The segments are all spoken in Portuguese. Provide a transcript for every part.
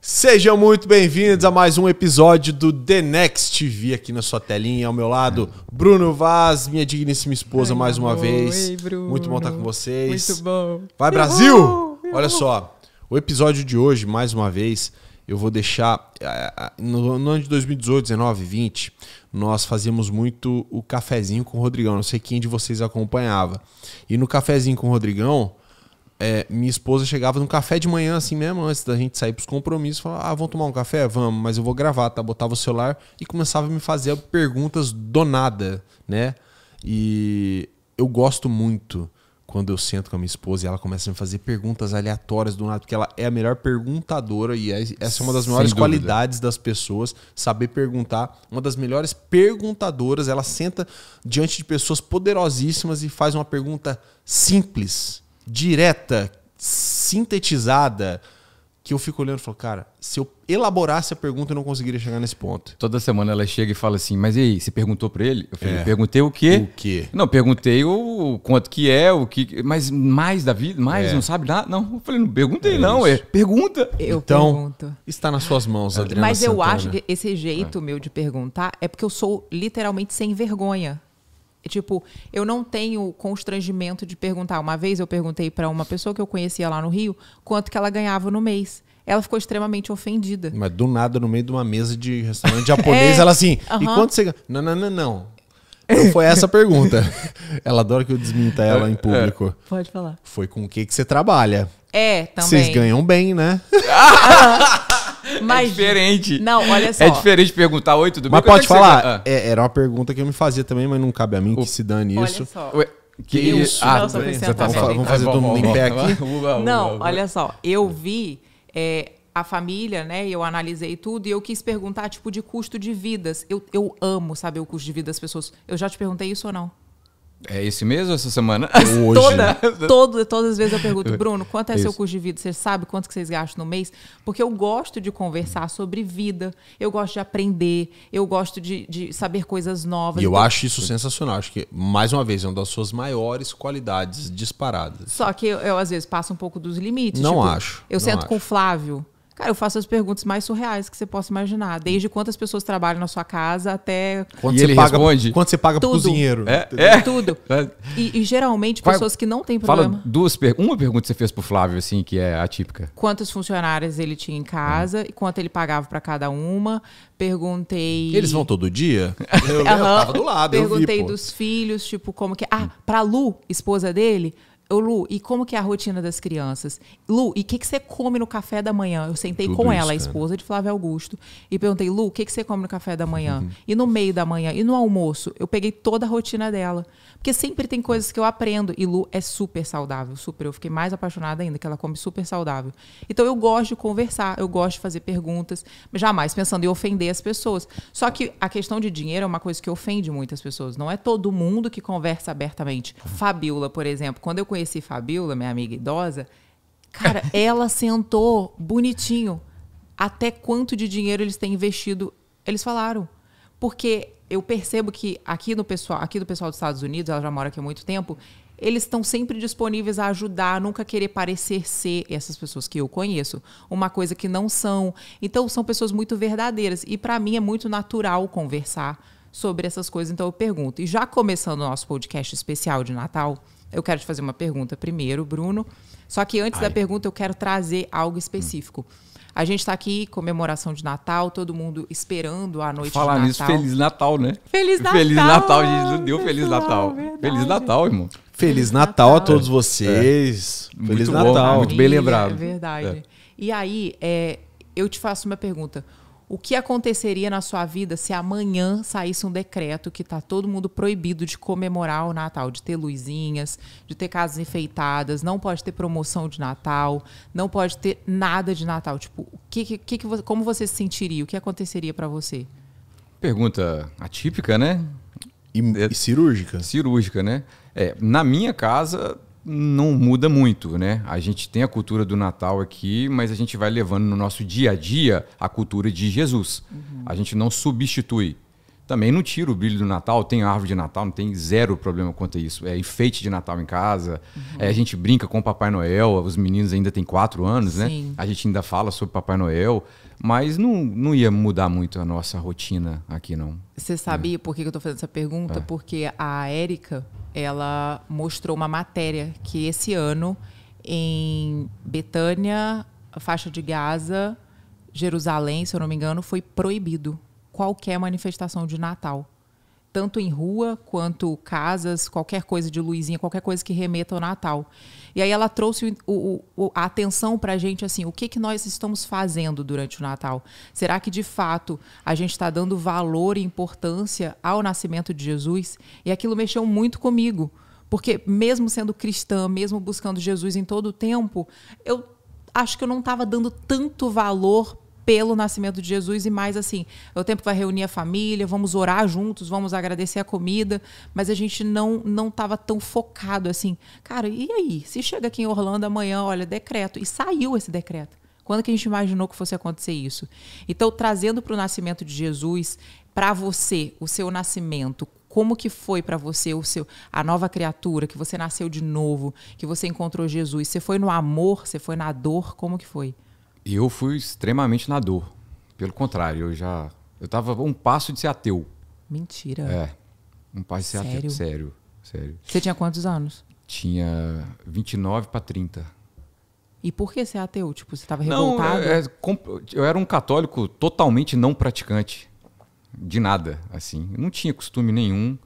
Sejam muito bem-vindos a mais um episódio do The Next TV aqui na sua telinha. Ao meu lado, Bruno Vaz, minha digníssima esposa, Ai, mais uma bom, vez. Bruno. muito bom estar com vocês. Muito bom. Vai, Brasil! Uhul, Olha só, o episódio de hoje, mais uma vez, eu vou deixar. Eh, eh, no, ano de 2018, 19, 20, nós fazíamos muito o cafezinho com o Rodrigão. Não sei quem de vocês acompanhava. E no cafezinho com o Rodrigão, é, minha esposa chegava no café de manhã, assim mesmo, antes da gente sair pros compromissos, falava, ah, vamos tomar um café? Vamos, mas eu vou gravar, tá? Botava o celular e começava a me fazer perguntas do nada, né? E eu gosto muito quando eu sento com a minha esposa e ela começa a me fazer perguntas aleatórias do nada, porque ela é a melhor perguntadora e é, essa é uma das maiores qualidades das pessoas, saber perguntar. Uma das melhores perguntadoras, ela senta diante de pessoas poderosíssimas e faz uma pergunta simples, direta, sintetizada, que eu fico olhando e falo, cara, se eu elaborasse a pergunta, eu não conseguiria chegar nesse ponto. Toda semana ela chega e fala assim, mas e aí, você perguntou para ele? Eu falei, é. perguntei o quê? O quê? Não, perguntei o quanto que é, o que. Mas mais da vida, mais, é. não sabe nada? Não, eu falei, não perguntei, é não. É, pergunta. Eu então, pergunto. está nas suas mãos, é. Adriana. Mas Santana. eu acho que esse jeito é. meu de perguntar é porque eu sou literalmente sem vergonha. Tipo, eu não tenho constrangimento de perguntar. Uma vez eu perguntei para uma pessoa que eu conhecia lá no Rio quanto que ela ganhava no mês. Ela ficou extremamente ofendida. Mas do nada, no meio de uma mesa de restaurante japonês, é, ela assim, uh -huh. e quanto você ganha? Não, não, não, não. Não foi essa a pergunta. ela adora que eu desminta ela em é, é. público. Pode falar. Foi com o que, que você trabalha? É, também. Vocês ganham bem, né? Mas, é diferente. Não, olha é só. É diferente perguntar, oi, tudo bem? Mas pode falar, ah. é, era uma pergunta que eu me fazia também, mas não cabe a mim, o... que se dane olha isso. Só. Ué, que isso. Ah, tá, vamos, vamos fazer todo mundo em pé aqui. Não, olha só. Eu vi é, a família, né? Eu analisei tudo e eu quis perguntar, tipo, de custo de vidas. Eu, eu amo saber o custo de vida das pessoas. Eu já te perguntei isso ou não? É esse mesmo essa semana? Hoje. Toda, todo, todas as vezes eu pergunto, é Bruno, quanto é Isso. seu custo de vida? Você sabe quanto que vocês gastam no mês? Porque eu gosto de conversar sobre vida, eu gosto de aprender, eu gosto de, de saber coisas novas. E eu então acho isso sensacional. Acho que, mais uma vez, é uma das suas maiores qualidades disparadas. Só que eu, eu às vezes, passo um pouco dos limites. Não tipo, acho. Eu não sento acho. com o Flávio Cara, eu faço as perguntas mais surreais que você possa imaginar. Desde quantas pessoas trabalham na sua casa até. Quanto e você ele paga, onde Quanto você paga tudo. pro cozinheiro? É, é. Tudo. É. E, e geralmente é- pessoas que não têm problema. Fala duas per... Uma pergunta que você fez pro Flávio, assim, que é atípica. Quantas funcionárias ele tinha em casa e quanto ele pagava para cada uma. Perguntei. Eles vão todo dia? Eu, eu tava do lado. Perguntei eu vi, dos filhos, tipo, como que. Ah, pra Lu, esposa dele, Ô, Lu, e como que é a rotina das crianças? Lu, e o que, que você come no café da manhã? Eu sentei Tudo com isso, ela, a esposa de Flávio Augusto, e perguntei, Lu, o que, que você come no café da manhã? Uhum. E no meio da manhã? E no almoço? Eu peguei toda a rotina dela. Porque sempre tem coisas que eu aprendo. E Lu é super saudável, super. Eu fiquei mais apaixonada ainda, que ela come super saudável. Então eu gosto de conversar, eu gosto de fazer perguntas, jamais pensando em ofender as pessoas. Só que a questão de dinheiro é uma coisa que ofende muitas pessoas. Não é todo mundo que conversa abertamente. Fabiola, por exemplo, quando eu conheci Fabiola, minha amiga idosa, cara, ela sentou bonitinho. Até quanto de dinheiro eles têm investido? Eles falaram porque eu percebo que aqui no pessoal, aqui do pessoal dos Estados Unidos, ela já mora aqui há muito tempo, eles estão sempre disponíveis a ajudar, nunca querer parecer ser essas pessoas que eu conheço, uma coisa que não são. Então são pessoas muito verdadeiras e para mim é muito natural conversar sobre essas coisas, então eu pergunto. E já começando o nosso podcast especial de Natal, eu quero te fazer uma pergunta primeiro, Bruno. Só que antes Ai. da pergunta eu quero trazer algo específico. Hum a gente está aqui, comemoração de Natal, todo mundo esperando a noite Falar de Natal. Falar nisso, Feliz Natal, né? Feliz Natal! Feliz Natal, gente não deu Feliz Natal. Verdade. Feliz Natal, irmão. Feliz Natal, a todos vocês. É. Feliz muito Natal. Bom, muito bem é lembrado. É verdade. É. E aí, é, eu te faço uma pergunta o que aconteceria na sua vida se amanhã saísse um decreto que está todo mundo proibido de comemorar o Natal, de ter luzinhas, de ter casas enfeitadas, não pode ter promoção de Natal, não pode ter nada de Natal. Tipo, que, que, que, como você se sentiria? O que aconteceria para você? Pergunta atípica, né? E, e cirúrgica. Cirúrgica, né? É, na minha casa não muda muito, né? A gente tem a cultura do Natal aqui, mas a gente vai levando no nosso dia a dia a cultura de Jesus. Uhum. A gente não substitui. Também não tira o brilho do Natal, tem árvore de Natal, não tem zero problema quanto a isso. É enfeite de Natal em casa, uhum. é, a gente brinca com o Papai Noel, os meninos ainda têm quatro anos, né? Sim. né? A gente ainda fala sobre Papai Noel. Mas não, não ia mudar muito a nossa rotina aqui, não. Você sabia é. por que eu estou fazendo essa pergunta? É. Porque a Érica, ela mostrou uma matéria que esse ano, em Betânia, faixa de Gaza, Jerusalém, se eu não me engano, foi proibido qualquer manifestação de Natal tanto em rua quanto casas, qualquer coisa de luzinha, qualquer coisa que remeta ao Natal. E aí ela trouxe o, o, a atenção para a gente, assim, o que, que nós estamos fazendo durante o Natal? Será que, de fato, a gente está dando valor e importância ao nascimento de Jesus? E aquilo mexeu muito comigo, porque mesmo sendo cristã, mesmo buscando Jesus em todo o tempo, eu acho que eu não estava dando tanto valor pelo nascimento de Jesus e mais assim. é O tempo vai reunir a família, vamos orar juntos, vamos agradecer a comida, mas a gente não não estava tão focado assim. Cara, e aí? Se chega aqui em Orlando amanhã, olha, decreto e saiu esse decreto. Quando que a gente imaginou que fosse acontecer isso? Então, trazendo para o nascimento de Jesus, para você, o seu nascimento, como que foi para você o seu a nova criatura, que você nasceu de novo, que você encontrou Jesus? Você foi no amor, você foi na dor, como que foi? Eu fui extremamente na dor. Pelo contrário, eu já. Eu tava um passo de ser ateu. Mentira. É. Um passo de ser sério? ateu. Sério. Sério. Você tinha quantos anos? Tinha 29 para 30. E por que ser ateu? Tipo, você tava revoltado? Não, é, é, eu era um católico totalmente não praticante. De nada, assim. Eu não tinha costume nenhum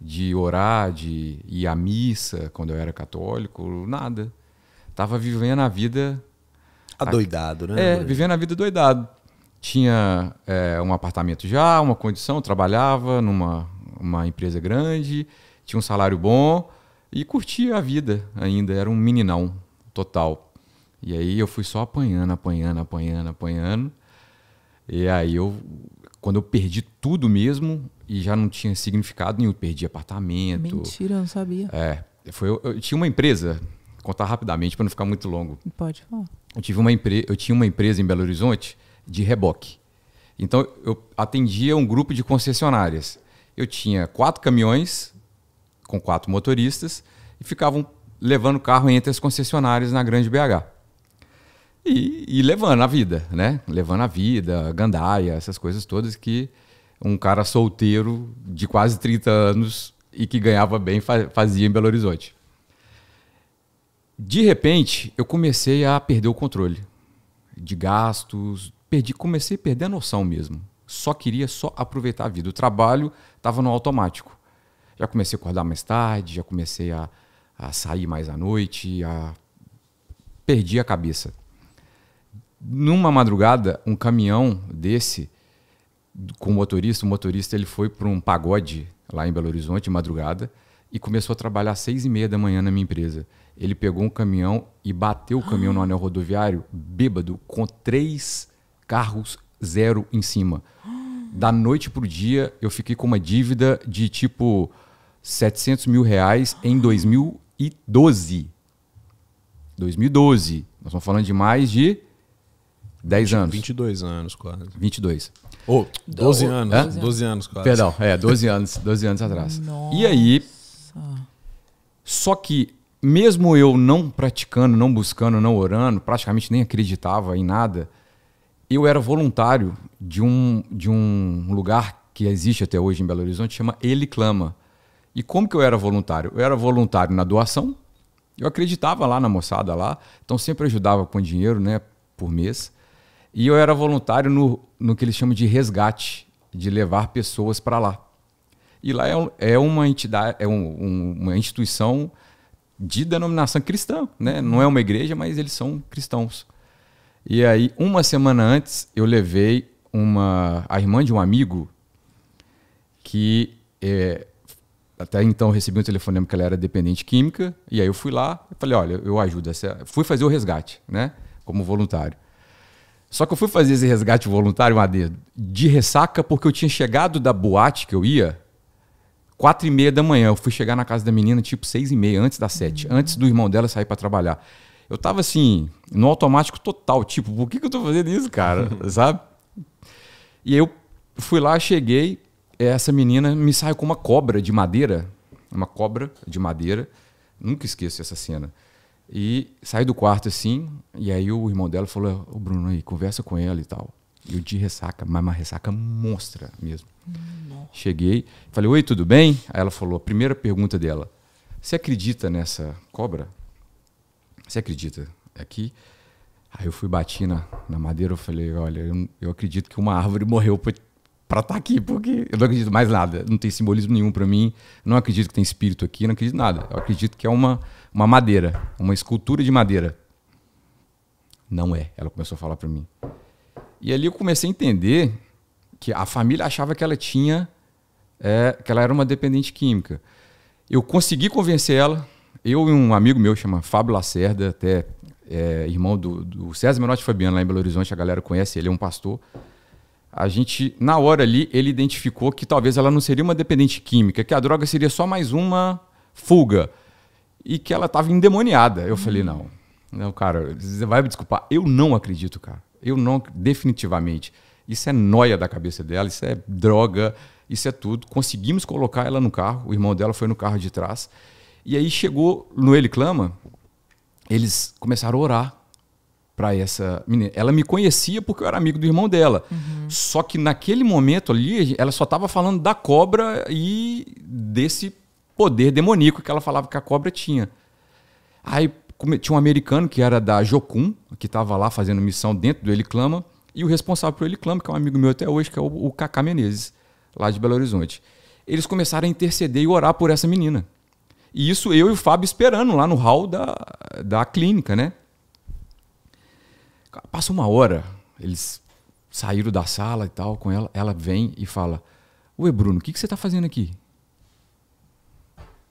de orar, de ir à missa quando eu era católico, nada. Tava vivendo a vida Adoidado, né? É, vivendo a vida doidado. Tinha é, um apartamento já, uma condição, trabalhava numa uma empresa grande, tinha um salário bom e curtia a vida ainda. Era um meninão total. E aí eu fui só apanhando, apanhando, apanhando, apanhando. E aí eu, quando eu perdi tudo mesmo e já não tinha significado nenhum, perdi apartamento. Mentira, eu não sabia. É, foi, eu, eu tinha uma empresa, contar rapidamente para não ficar muito longo. Pode falar eu, tive uma eu tinha uma empresa em Belo Horizonte de reboque. Então, eu atendia um grupo de concessionárias. Eu tinha quatro caminhões com quatro motoristas e ficavam levando carro entre as concessionárias na Grande BH. E, e, levando a vida, né? Levando a vida, gandaia, essas coisas todas que um cara solteiro de quase 30 anos e que ganhava bem fazia em Belo Horizonte. De repente, eu comecei a perder o controle de gastos, perdi, comecei a perder a noção mesmo. Só queria só aproveitar a vida. O trabalho estava no automático. Já comecei a acordar mais tarde, já comecei a, a sair mais à noite, a... perdi a cabeça. Numa madrugada, um caminhão desse com o motorista, o motorista ele foi para um pagode lá em Belo Horizonte, madrugada, e começou a trabalhar às seis e meia da manhã na minha empresa ele pegou um caminhão e bateu o caminhão no ah. anel rodoviário, bêbado, com três carros zero em cima. Ah. Da noite pro dia, eu fiquei com uma dívida de tipo 700 mil reais em 2012. 2012. Nós estamos falando de mais de 10 anos. 22 anos, quase. 22. Ou oh, 12 Do, anos. Hã? 12 anos, quase. Perdão, é, 12 anos, 12 anos atrás. Nossa. E aí. Só que mesmo eu não praticando, não buscando, não orando, praticamente nem acreditava em nada, eu era voluntário de um, de um lugar que existe até hoje em Belo Horizonte, chama Ele Clama. E como que eu era voluntário? Eu era voluntário na doação, eu acreditava lá na moçada lá, então sempre ajudava com dinheiro, né, por mês. E eu era voluntário no, no que eles chamam de resgate, de levar pessoas para lá. E lá é, é uma entidade, é um, um, uma instituição de denominação cristã, né? Não é uma igreja, mas eles são cristãos. E aí, uma semana antes, eu levei uma a irmã de um amigo que é, até então recebi um telefonema que ela era dependente química, e aí eu fui lá e falei, olha, eu ajudo. Essa... Fui fazer o resgate, né? Como voluntário. Só que eu fui fazer esse resgate voluntário, de ressaca, porque eu tinha chegado da boate que eu ia, Quatro e meia da manhã, eu fui chegar na casa da menina tipo seis e meia, antes das sete, uhum. antes do irmão dela sair para trabalhar. Eu tava assim, no automático total, tipo, por que, que eu tô fazendo isso, cara? Sabe? E eu fui lá, cheguei, essa menina me saiu com uma cobra de madeira, uma cobra de madeira, nunca esqueço essa cena. E saí do quarto assim, e aí o irmão dela falou: Ô Bruno, aí, conversa com ela e tal. Eu de ressaca, mas uma ressaca monstra mesmo. Nossa. Cheguei, falei, oi, tudo bem? Aí ela falou, a primeira pergunta dela, você acredita nessa cobra? Você acredita? É aqui. Aí eu fui bati na, na madeira, eu falei, olha, eu, eu acredito que uma árvore morreu para estar tá aqui, porque eu não acredito mais nada, não tem simbolismo nenhum para mim, não acredito que tem espírito aqui, não acredito nada. Eu acredito que é uma, uma madeira, uma escultura de madeira. Não é, ela começou a falar para mim. E ali eu comecei a entender que a família achava que ela tinha, é, que ela era uma dependente química. Eu consegui convencer ela, eu e um amigo meu, chama Fábio Lacerda, até é, irmão do, do César Menotti Fabiano, lá em Belo Horizonte, a galera conhece, ele é um pastor. A gente, na hora ali, ele identificou que talvez ela não seria uma dependente química, que a droga seria só mais uma fuga. E que ela estava endemoniada. Eu falei, não, não, cara, você vai me desculpar. Eu não acredito, cara. Eu não, definitivamente. Isso é noia da cabeça dela, isso é droga, isso é tudo. Conseguimos colocar ela no carro, o irmão dela foi no carro de trás. E aí chegou no Ele Clama, eles começaram a orar para essa menina. Ela me conhecia porque eu era amigo do irmão dela. Uhum. Só que naquele momento ali, ela só estava falando da cobra e desse poder demoníaco que ela falava que a cobra tinha. Aí tinha um americano que era da Jocum, que estava lá fazendo missão dentro do Eleclama e o responsável pelo Eleclama que é um amigo meu até hoje, que é o, o Cacá Menezes, lá de Belo Horizonte. Eles começaram a interceder e orar por essa menina. E isso eu e o Fábio esperando lá no hall da, da clínica, né? Passa uma hora, eles saíram da sala e tal com ela. Ela vem e fala: Ué, Bruno, o que, que você está fazendo aqui?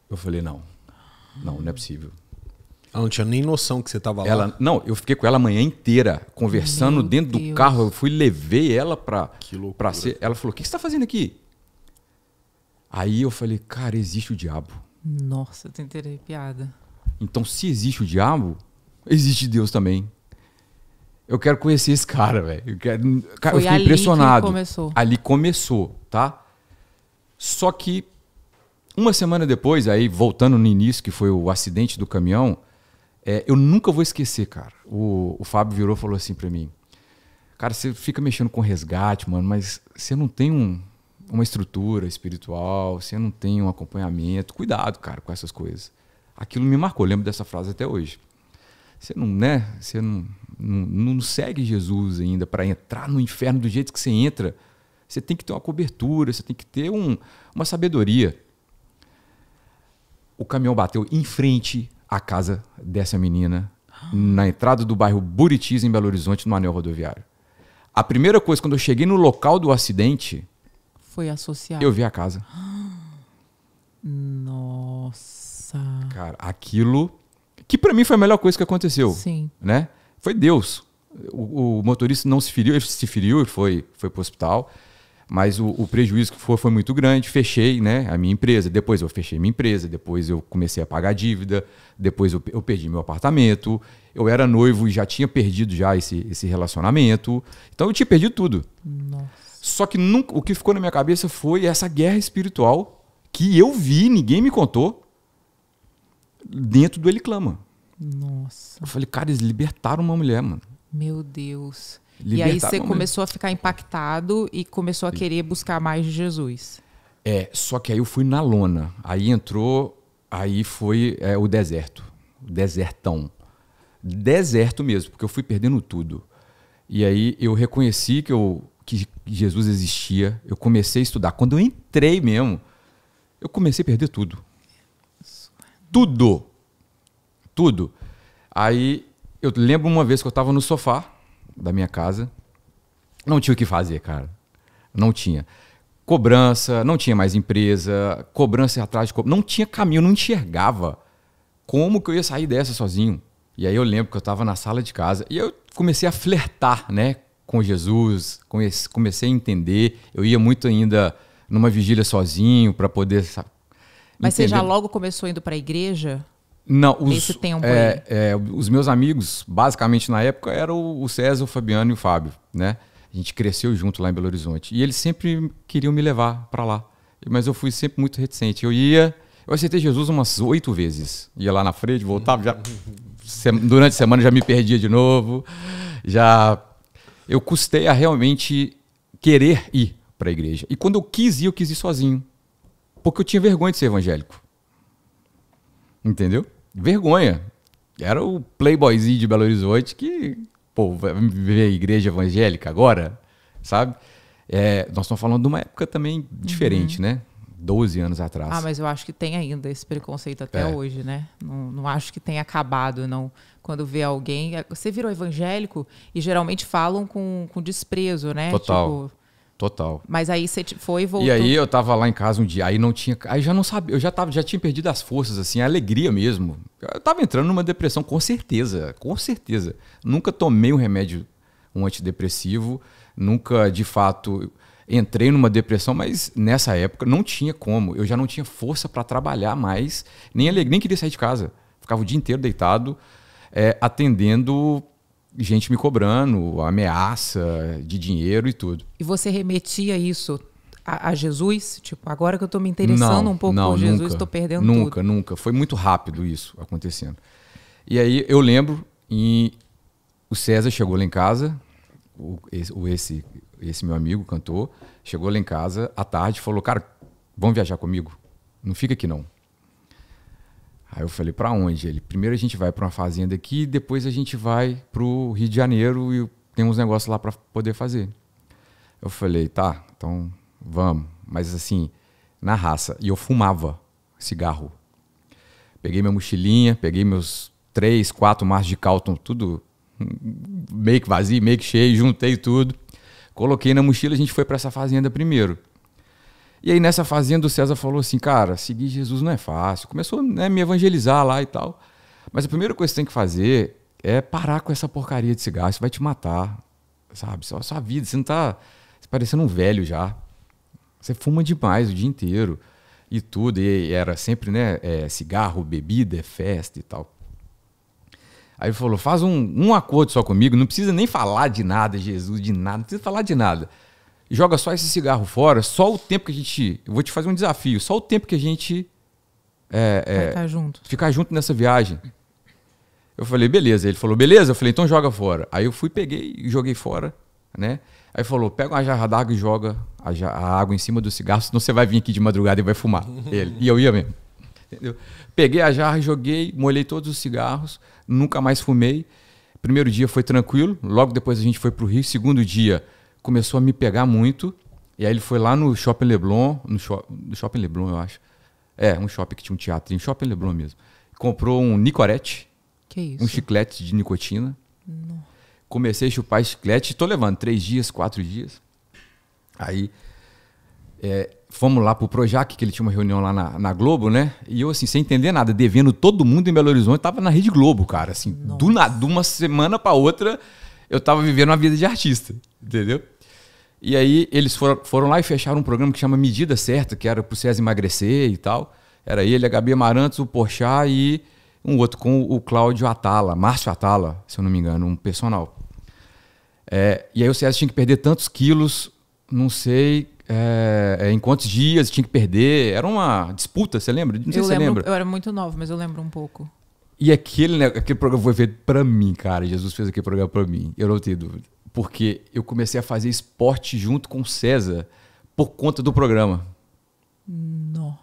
Eu falei: Não, não, não é possível. Ela não tinha nem noção que você estava lá. Ela, não, eu fiquei com ela a manhã inteira, conversando Meu dentro Deus. do carro. Eu fui, levei ela para para ser. Ela falou: O que você está fazendo aqui? Aí eu falei: Cara, existe o diabo. Nossa, eu tentei piada. Então, se existe o diabo, existe Deus também. Eu quero conhecer esse cara, velho. Eu, quero... cara, eu fiquei ali impressionado. Começou. Ali começou, tá? Só que uma semana depois, aí voltando no início, que foi o acidente do caminhão, é, eu nunca vou esquecer, cara. O, o Fábio virou e falou assim para mim: Cara, você fica mexendo com resgate, mano, mas você não tem um, uma estrutura espiritual, você não tem um acompanhamento. Cuidado, cara, com essas coisas. Aquilo me marcou, lembro dessa frase até hoje. Você não, né? Você não, não, não segue Jesus ainda para entrar no inferno do jeito que você entra. Você tem que ter uma cobertura, você tem que ter um, uma sabedoria. O caminhão bateu em frente a casa dessa menina na entrada do bairro Buritis, em Belo Horizonte, no anel rodoviário. A primeira coisa, quando eu cheguei no local do acidente. Foi associar. Eu vi a casa. Nossa. Cara, aquilo. Que para mim foi a melhor coisa que aconteceu. Sim. Né? Foi Deus. O, o motorista não se feriu, ele se feriu e foi, foi pro hospital mas o, o, prejuízo que foi foi muito grande. Fechei né, a minha empresa, depois eu fechei minha empresa, depois eu comecei a pagar dívida, depois eu, eu perdi meu apartamento, eu era noivo e já tinha perdido já esse, esse relacionamento. Então eu tinha perdido tudo. Nossa. Só que nunca, o que ficou na minha cabeça foi essa guerra espiritual que eu vi, ninguém me contou, dentro do Ele Clama. Nossa. Eu falei, cara, eles libertaram uma mulher, mano. Meu Deus e aí você começou a ficar impactado e começou a querer buscar mais de Jesus. É, só que aí eu fui na lona. Aí entrou, aí foi é, o deserto. O desertão. Deserto mesmo, porque eu fui perdendo tudo. E aí eu reconheci que, eu, que Jesus existia. Eu comecei a estudar. Quando eu entrei mesmo, eu comecei a perder tudo. Tudo! Tudo! Aí eu lembro uma vez que eu estava no sofá da minha casa. Não tinha o que fazer, cara. Não tinha. Cobrança, não tinha mais empresa, cobrança atrás de cobrança. Não tinha caminho, não enxergava como que eu ia sair dessa sozinho. E aí eu lembro que eu estava na sala de casa e eu comecei a flertar, né, com Jesus, comecei a entender. Eu ia muito ainda numa vigília sozinho para poder. Sabe, Mas entender. você já logo começou indo para a igreja? Não, os, Esse tempo é, aí. É, os meus amigos, basicamente na época, eram o César, o Fabiano e o Fábio, né? A gente cresceu junto lá em Belo Horizonte. E eles sempre queriam me levar para lá. Mas eu fui sempre muito reticente. Eu ia, eu aceitei Jesus umas oito vezes. Ia lá na frente, voltava, já, durante a semana já me perdia de novo. Já eu custei a realmente querer ir para a igreja. E quando eu quis ir, eu quis ir sozinho. Porque eu tinha vergonha de ser evangélico. Entendeu? Vergonha. Era o playboyzinho de Belo Horizonte que, pô, vai viver a igreja evangélica agora, sabe? É, nós estamos falando de uma época também uhum. diferente, uhum. né? 12 anos atrás. Ah, mas eu acho que tem ainda esse preconceito até é. hoje, né? Não, não acho que tenha acabado, não. Quando vê alguém. É, você virou evangélico e geralmente falam com, com desprezo, né? Total. Tipo, Total. Mas aí você foi e voltou. E aí eu tava lá em casa um dia, aí não tinha. Aí já não sabia, eu já, tava, já tinha perdido as forças, assim, a alegria mesmo. Eu tava entrando numa depressão, com certeza, com certeza. Nunca tomei um remédio, um antidepressivo, nunca de fato entrei numa depressão, mas nessa época não tinha como. Eu já não tinha força para trabalhar mais, nem nem queria sair de casa. Ficava o dia inteiro deitado, é, atendendo gente me cobrando, ameaça de dinheiro e tudo. E você remetia isso a, a Jesus? Tipo, agora que eu estou me interessando não, um pouco não, por Jesus, estou perdendo nunca, tudo. Nunca, nunca. Foi muito rápido isso acontecendo. E aí eu lembro, e o César chegou lá em casa, o, esse, esse meu amigo cantor, chegou lá em casa à tarde e falou, cara, vão viajar comigo? Não fica aqui não. Aí eu falei, para onde? Ele, primeiro a gente vai para uma fazenda aqui, depois a gente vai para o Rio de Janeiro e tem uns negócios lá para poder fazer. Eu falei, tá, então vamos. Mas assim, na raça. E eu fumava cigarro. Peguei minha mochilinha, peguei meus três, quatro maços de Calton, tudo meio que vazio, meio que cheio, juntei tudo. Coloquei na mochila, a gente foi para essa fazenda primeiro. E aí nessa fazenda o César falou assim, cara, seguir Jesus não é fácil. Começou né, a me evangelizar lá e tal. Mas a primeira coisa que você tem que fazer é parar com essa porcaria de cigarro, isso vai te matar, sabe? Só a sua vida, você não tá você parecendo um velho já. Você fuma demais o dia inteiro e tudo, e era sempre, né, é, cigarro, bebida, é festa e tal. Aí ele falou, faz um, um acordo só comigo, não precisa nem falar de nada, Jesus, de nada, não precisa falar de nada joga só esse cigarro fora, só o tempo que a gente. Eu vou te fazer um desafio, só o tempo que a gente. É, é, ficar junto. Ficar junto nessa viagem. Eu falei, beleza. Ele falou, beleza. Eu falei, então joga fora. Aí eu fui, peguei e joguei fora, né? Aí falou, pega uma jarra d'água e joga a, a, água em cima do cigarro, senão você vai vir aqui de madrugada e vai fumar. Ele. E eu ia mesmo. Entendeu? Peguei a jarra, joguei, molhei todos os cigarros, nunca mais fumei. Primeiro dia foi tranquilo, logo depois a gente foi pro Rio. Segundo dia, começou a me pegar muito. E aí ele foi lá no Shopping Leblon, no, no Shopping Leblon, eu acho. É, um shopping que tinha um teatro, um Shopping Leblon mesmo. Comprou um Nicorette. Que isso? Um chiclete de nicotina. Não. Comecei a chupar chiclete. Estou levando três dias, quatro dias. Aí é, fomos lá pro Projac, que ele tinha uma reunião lá na, na, Globo, né? E eu, assim, sem entender nada, devendo todo mundo em Belo Horizonte, tava na Rede Globo, cara. Assim, do, de uma semana para outra, eu tava vivendo uma vida de artista, entendeu? E aí eles foram, foram lá e fecharam um programa que chama Medida Certa, que era pro César emagrecer e tal. Era ele, a Gabi Amarantos, o Porchá e um outro com o Cláudio Atala, Márcio Atala, se eu não me engano, um personal. É, e aí o César tinha que perder tantos quilos, não sei é, é em quantos dias tinha que perder. Era uma disputa, você lembra? Não sei eu se lembro, você lembra. Eu era muito novo, mas eu lembro um pouco. E aquele, né, aquele programa foi feito para mim, cara. Jesus fez aquele programa para mim. Eu não tenho dúvida. Porque eu comecei a fazer esporte junto com o César por conta do programa. Não.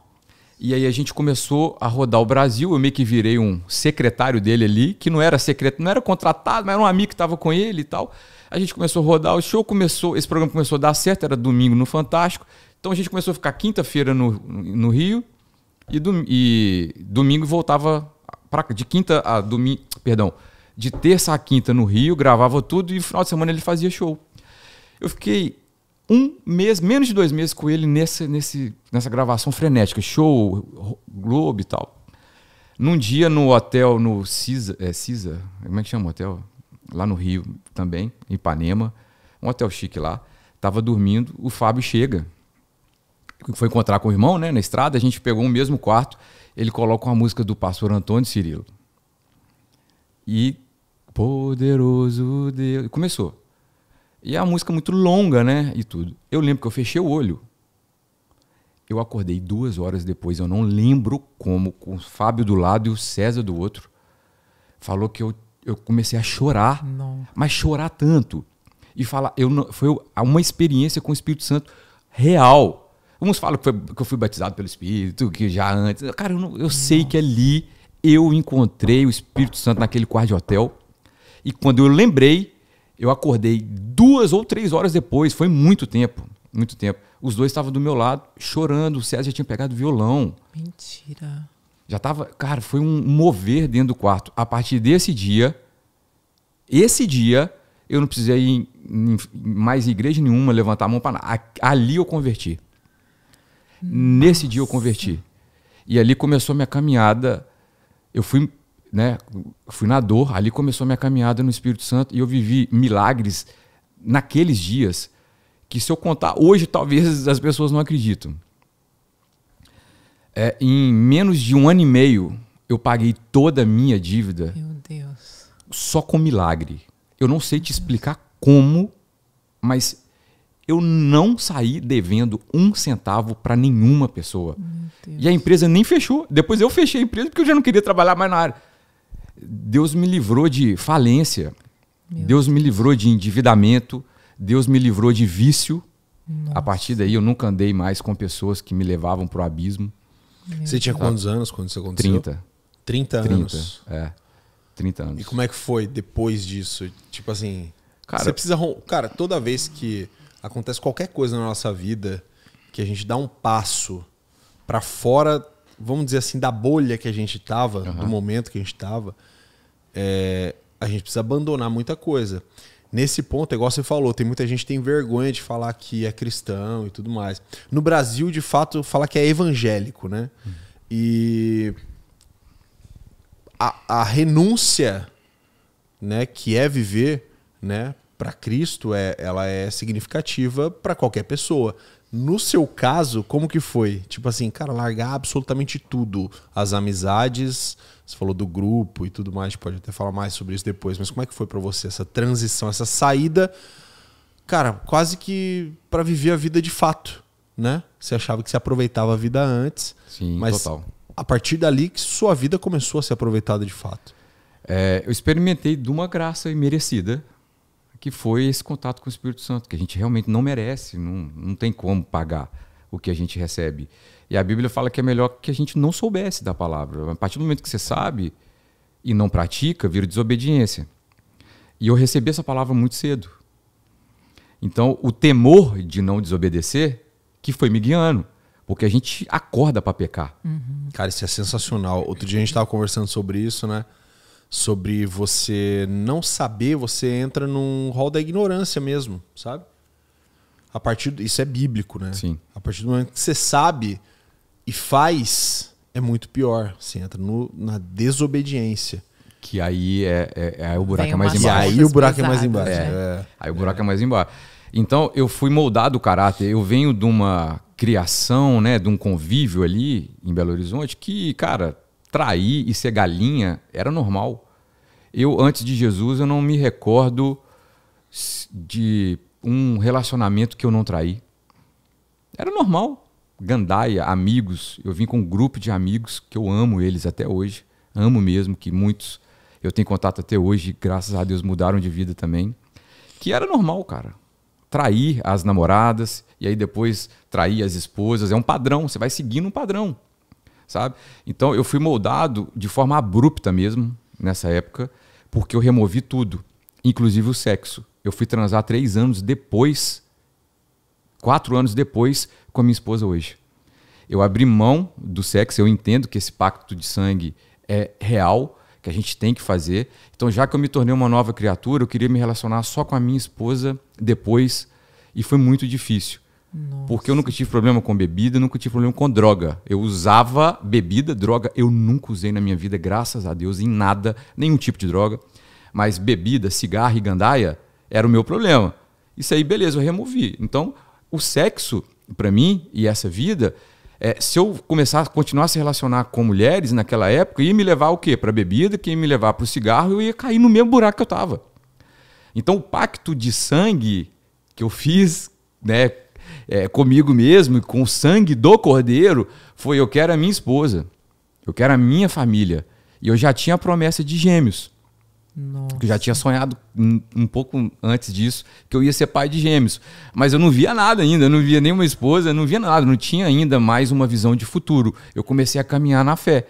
E aí a gente começou a rodar o Brasil. Eu meio que virei um secretário dele ali, que não era secretário, não era contratado, mas era um amigo que estava com ele e tal. A gente começou a rodar, o show começou, esse programa começou a dar certo, era domingo no Fantástico. Então a gente começou a ficar quinta-feira no, no Rio e, e domingo voltava pra, de quinta a domingo, perdão, de terça a quinta no Rio, gravava tudo e no final de semana ele fazia show. Eu fiquei um mês, menos de dois meses com ele nessa, nesse, nessa gravação frenética, show, Globo e tal. Num dia no hotel no Cisa, é, Cisa, como é que chama o hotel? Lá no Rio também, em Ipanema, um hotel chique lá. Tava dormindo, o Fábio chega. Foi encontrar com o irmão, né, na estrada, a gente pegou o mesmo quarto ele coloca uma música do pastor Antônio Cirilo. E poderoso Deus. Começou. E é a música muito longa, né? E tudo. Eu lembro que eu fechei o olho. Eu acordei duas horas depois, eu não lembro como, com o Fábio do lado e o César do outro. Falou que eu, eu comecei a chorar, não. mas chorar tanto. E falar, eu não, foi uma experiência com o Espírito Santo real. Uns falam que, foi, que eu fui batizado pelo Espírito, que já antes. Cara, eu, não, eu sei que ali eu encontrei o Espírito Santo naquele quarto de hotel. E quando eu lembrei, eu acordei duas ou três horas depois. Foi muito tempo. Muito tempo. Os dois estavam do meu lado chorando. O César já tinha pegado violão. Mentira. Já tava. Cara, foi um mover dentro do quarto. A partir desse dia, esse dia, eu não precisei ir em, em mais igreja nenhuma levantar a mão para nada. Ali eu converti. Nesse dia eu converti. E ali começou minha caminhada. Eu fui, né, fui na dor, ali começou minha caminhada no Espírito Santo e eu vivi milagres naqueles dias que se eu contar hoje talvez as pessoas não acreditam. É, em menos de um ano e meio eu paguei toda a minha dívida. Meu Deus. Só com milagre. Eu não sei te explicar como, mas eu não saí devendo um centavo para nenhuma pessoa. E a empresa nem fechou. Depois eu fechei a empresa porque eu já não queria trabalhar mais na área. Deus me livrou de falência. Meu Deus, me livrou de endividamento. Deus me livrou de vício. Nossa. A partir daí eu nunca andei mais com pessoas que me levavam para o abismo. você tinha quantos anos quando isso aconteceu? 30. 30. 30 anos? É. 30 anos. E como é que foi depois disso? Tipo assim. Cara, você precisa. Cara, toda vez que acontece qualquer coisa na nossa vida que a gente dá um passo para fora, vamos dizer assim, da bolha que a gente estava, uhum. do momento que a gente estava, é, a gente precisa abandonar muita coisa. Nesse ponto, igual você falou, tem muita gente que tem vergonha de falar que é cristão e tudo mais. No Brasil, de fato, falar que é evangélico, né? Uhum. E a, a renúncia, né, que é viver, né, para Cristo é, ela é significativa para qualquer pessoa. No seu caso, como que foi? Tipo assim, cara, largar absolutamente tudo, as amizades, você falou do grupo e tudo mais, pode até falar mais sobre isso depois, mas como é que foi para você essa transição, essa saída, cara, quase que para viver a vida de fato, né? Você achava que se aproveitava a vida antes, Sim, mas total. a partir dali que sua vida começou a ser aproveitada de fato. É, eu experimentei de uma graça imerecida que foi esse contato com o Espírito Santo, que a gente realmente não merece, não, não tem como pagar o que a gente recebe. E a Bíblia fala que é melhor que a gente não soubesse da palavra. A partir do momento que você sabe e não pratica, vira desobediência. E eu recebi essa palavra muito cedo. Então, o temor de não desobedecer que foi me guiando. Porque a gente acorda para pecar. Uhum. Cara, isso é sensacional. Outro dia a gente estava conversando sobre isso, né? sobre você não saber, você entra num rol da ignorância mesmo, sabe? A partir do, isso é bíblico, né? Sim. A partir do momento que você sabe e faz, é muito pior. Você entra no, na desobediência. Que aí é, é, é o é buraco é mais embaixo. aí o buraco pesadas, é né? mais embaixo. É, aí o buraco é mais embaixo. Então eu fui moldado o caráter. Eu venho de uma criação, né, de um convívio ali em Belo Horizonte que, cara, trair e ser galinha era normal. Eu, antes de Jesus, eu não me recordo de um relacionamento que eu não traí. Era normal. Gandaia, amigos, eu vim com um grupo de amigos que eu amo eles até hoje. Amo mesmo, que muitos eu tenho contato até hoje, graças a Deus mudaram de vida também. Que era normal, cara. Trair as namoradas e aí depois trair as esposas. É um padrão, você vai seguindo um padrão sabe? Então eu fui moldado de forma abrupta mesmo nessa época, porque eu removi tudo, inclusive o sexo. Eu fui transar três anos depois, quatro anos depois, com a minha esposa hoje. Eu abri mão do sexo, eu entendo que esse pacto de sangue é real, que a gente tem que fazer. Então, já que eu me tornei uma nova criatura, eu queria me relacionar só com a minha esposa depois, e foi muito difícil. Nossa. Porque eu nunca tive problema com bebida, nunca tive problema com droga. Eu usava bebida, droga eu nunca usei na minha vida, graças a Deus, em nada, nenhum tipo de droga. Mas bebida, cigarro e gandaia era o meu problema. Isso aí, beleza, eu removi. Então, o sexo, para mim, e essa vida, é, se eu começar a continuar a se relacionar com mulheres naquela época, ia me levar o quê? Para bebida, que ia me levar para o cigarro, eu ia cair no mesmo buraco que eu estava. Então, o pacto de sangue que eu fiz, né, é, comigo mesmo e com o sangue do cordeiro foi: eu quero a minha esposa, eu quero a minha família. E eu já tinha a promessa de gêmeos. Nossa. Eu já tinha sonhado um, um, pouco antes disso que eu ia ser pai de gêmeos. Mas eu não via nada ainda, eu não via nenhuma esposa, eu não via nada, não tinha ainda mais uma visão de futuro. Eu comecei a caminhar na fé.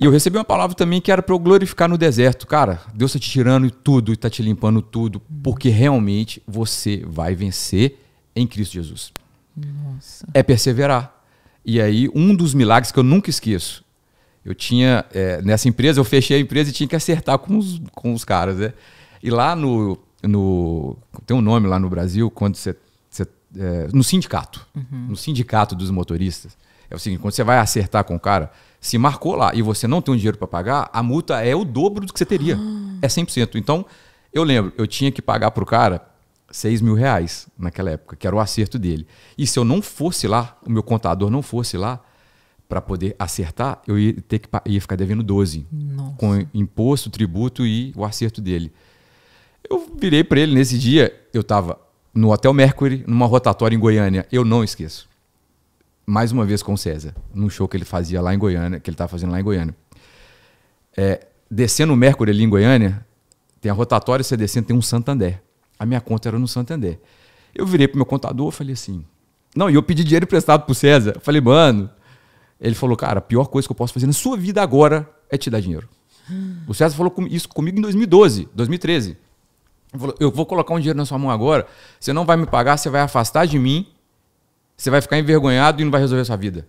E eu recebi uma palavra também que era para eu glorificar no deserto. Cara, Deus está te tirando tudo e está te limpando tudo, hum. porque realmente você vai vencer em Cristo Jesus. Nossa. É perseverar. E aí, um dos milagres que eu nunca esqueço, eu tinha, é, nessa empresa, eu fechei a empresa e tinha que acertar com os, com os caras, né? E lá no, no, tem um nome lá no Brasil, quando você, você é, no sindicato, uhum. no sindicato dos motoristas, é o seguinte, quando você vai acertar com o cara, se marcou lá e você não tem um dinheiro para pagar, a multa é o dobro do que você teria, ah. é 100%. Então, eu lembro, eu tinha que pagar pro cara 6 mil reais naquela época, que era o acerto dele. E se eu não fosse lá, o meu contador não fosse lá, para poder acertar, eu ia, ter que, ia ficar devendo 12. Nossa. Com imposto, tributo e o acerto dele. Eu virei para ele nesse dia, eu estava no Hotel Mercury, numa rotatória em Goiânia. Eu não esqueço. Mais uma vez com o César, num show que ele fazia lá em Goiânia, que ele estava fazendo lá em Goiânia. É, descendo o Mercury ali em Goiânia, tem a rotatória, você descendo, tem um Santander a minha conta era no Santander. Eu virei pro meu contador, e falei assim. Não, e eu pedi dinheiro emprestado pro César. Eu falei, mano. Ele falou, cara, a pior coisa que eu posso fazer na sua vida agora é te dar dinheiro. O César falou isso comigo em 2012, 2013. Ele falou, eu vou colocar um dinheiro na sua mão agora, você não vai me pagar, você vai afastar de mim, você vai ficar envergonhado e não vai resolver a sua vida.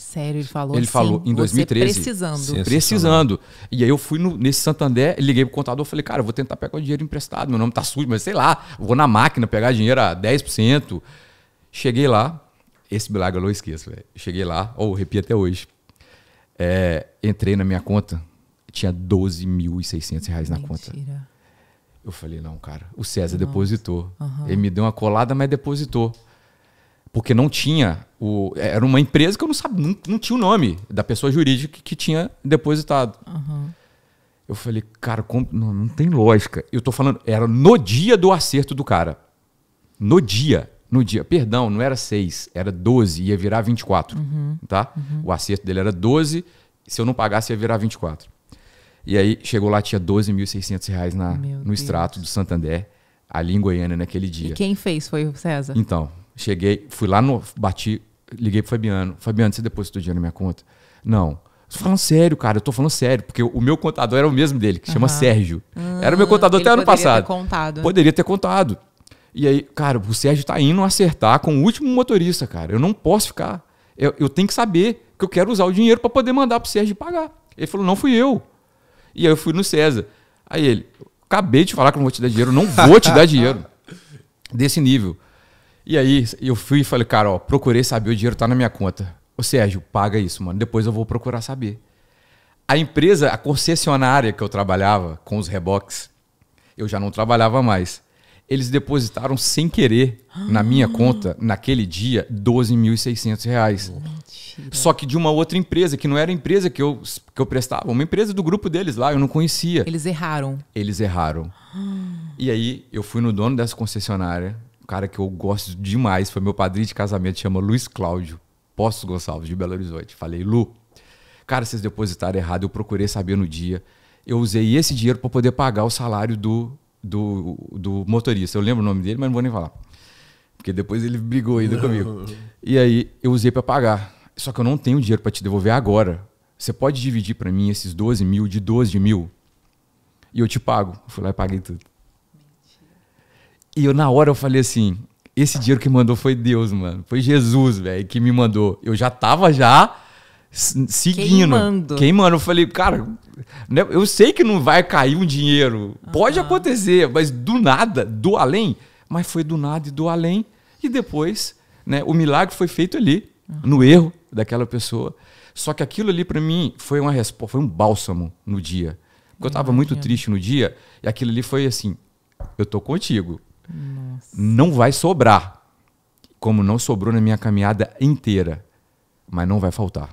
Sério, ele falou Ele assim, falou em 2013. precisando. Precisando. E aí eu fui no, nesse Santander, liguei pro contador, falei, cara, eu vou tentar pegar o dinheiro emprestado, meu nome tá sujo, mas sei lá, vou na máquina pegar dinheiro a 10%. Cheguei lá, esse milagre eu não esqueço, velho. Cheguei lá, ou oh, repito até hoje. É, entrei na minha conta, tinha 12.600 reais na Mentira. conta. Eu falei, não, cara, o César Nossa. depositou. Uhum. Ele me deu uma colada, mas depositou porque não tinha o. Era uma empresa que eu não sabia, não, não tinha o nome da pessoa jurídica que, que tinha depositado. Uhum. Eu falei, cara, como, não, não, tem lógica. Eu tô falando, era no dia do acerto do cara. No dia. No dia. Perdão, não era 6, era 12, ia virar 24. Uhum. Tá? Uhum. O acerto dele era 12, se eu não pagasse ia virar 24. E aí chegou lá, tinha 12.600 reais na, no Deus. extrato do Santander, ali em Goiânia naquele dia. E quem fez foi o César? Então, Cheguei, fui lá no. Bati, liguei pro Fabiano. Fabiano, você depositou dinheiro na minha conta? Não. Tô falando sério, cara, eu tô falando sério, porque o meu contador era o mesmo dele, que uhum. chama Sérgio. Uhum. Era o meu ah, contador Ele até ano passado. Poderia ter contado. Poderia ter contado. E aí, cara, o Sérgio tá indo acertar com o último motorista, cara. Eu não posso ficar. Eu, eu tenho que saber que eu quero usar o dinheiro para poder mandar pro Sérgio pagar. Ele falou, não fui eu. E aí eu fui no César. Aí ele, acabei de falar que eu não vou te dar dinheiro, não vou te dar dinheiro. Desse nível. E aí eu fui e falei, cara, ó, procurei saber, o dinheiro tá na minha conta. Ô Sérgio, paga isso, mano. Depois eu vou procurar saber. A empresa, a concessionária que eu trabalhava com os reboques, eu já não trabalhava mais. Eles depositaram sem querer na minha ah. conta, naquele dia, 12.600 reais. Mentira. Só que de uma outra empresa, que não era a empresa que eu, que eu prestava, uma empresa do grupo deles lá, eu não conhecia. Eles erraram. Eles erraram. Ah. E aí eu fui no dono dessa concessionária, cara que eu gosto demais, foi meu padrinho de casamento, chama Luiz Cláudio Postos Gonçalves, de Belo Horizonte. Falei, Lu, cara, vocês depositaram errado, eu procurei saber no dia. Eu usei esse dinheiro para poder pagar o salário do, do, do motorista. Eu lembro o nome dele, mas não vou nem falar. Porque depois ele brigou ainda comigo. E aí eu usei para pagar. Só que eu não tenho dinheiro para te devolver agora. Você pode dividir para mim esses 12 mil de 12 mil? E eu te pago. Eu fui lá e paguei tudo. E eu, na hora, eu falei assim: esse dinheiro que mandou foi Deus, mano. Foi Jesus, velho, que me mandou. Eu já tava já seguindo. Queimando. Queimando. Eu falei, cara, né, eu sei que não vai cair um dinheiro. Uhum. Pode acontecer, mas do nada, do além. Mas foi do nada e do além. E depois, né, o milagre foi feito ali, uhum. no erro daquela pessoa. Só que aquilo ali para mim foi uma resposta, foi um bálsamo no dia. Porque eu tava muito triste no dia e aquilo ali foi assim, eu tô contigo. Nossa. Não vai sobrar, como não sobrou na minha caminhada inteira, mas não vai faltar.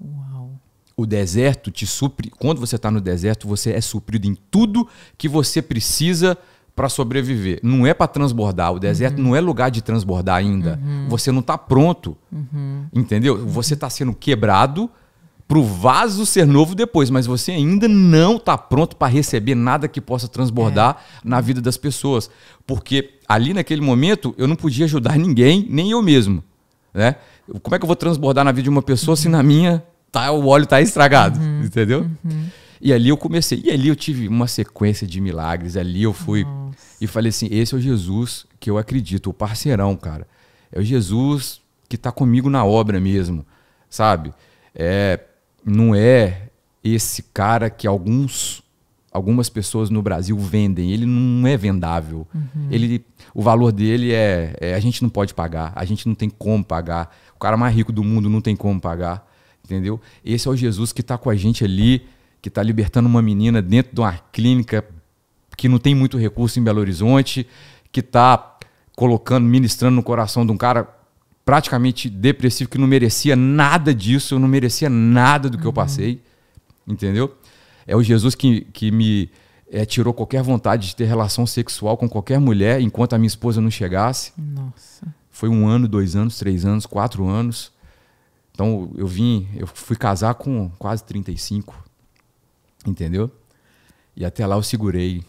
Uau. O deserto te supre. Quando você está no deserto, você é suprido em tudo que você precisa para sobreviver. Não é para transbordar. O deserto uhum. não é lugar de transbordar ainda. Uhum. Você não está pronto, uhum. entendeu? Você está sendo quebrado para o vaso ser novo depois, mas você ainda não está pronto para receber nada que possa transbordar é. na vida das pessoas, porque ali naquele momento eu não podia ajudar ninguém, nem eu mesmo, né? Como é que eu vou transbordar na vida de uma pessoa uhum. se na minha tá o óleo tá estragado, uhum. entendeu? Uhum. E ali eu comecei, e ali eu tive uma sequência de milagres, ali eu fui Nossa. e falei assim, esse é o Jesus que eu acredito, o parceirão, cara. É o Jesus que está comigo na obra mesmo, sabe? É, não é esse cara que alguns algumas pessoas no Brasil vendem. Ele não é vendável. Uhum. Ele, o valor dele é, é, a gente não pode pagar, a gente não tem como pagar. O cara mais rico do mundo não tem como pagar, entendeu? Esse é o Jesus que está com a gente ali, que está libertando uma menina dentro de uma clínica que não tem muito recurso em Belo Horizonte, que está colocando, ministrando no coração de um cara praticamente depressivo, que não merecia nada disso, eu não merecia nada do que uhum. eu passei, entendeu? É o Jesus que, que me é, tirou qualquer vontade de ter relação sexual com qualquer mulher enquanto a minha esposa não chegasse. Nossa. Foi um ano, dois anos, três anos, quatro anos. Então eu vim, eu fui casar com quase 35, entendeu? E até lá eu segurei,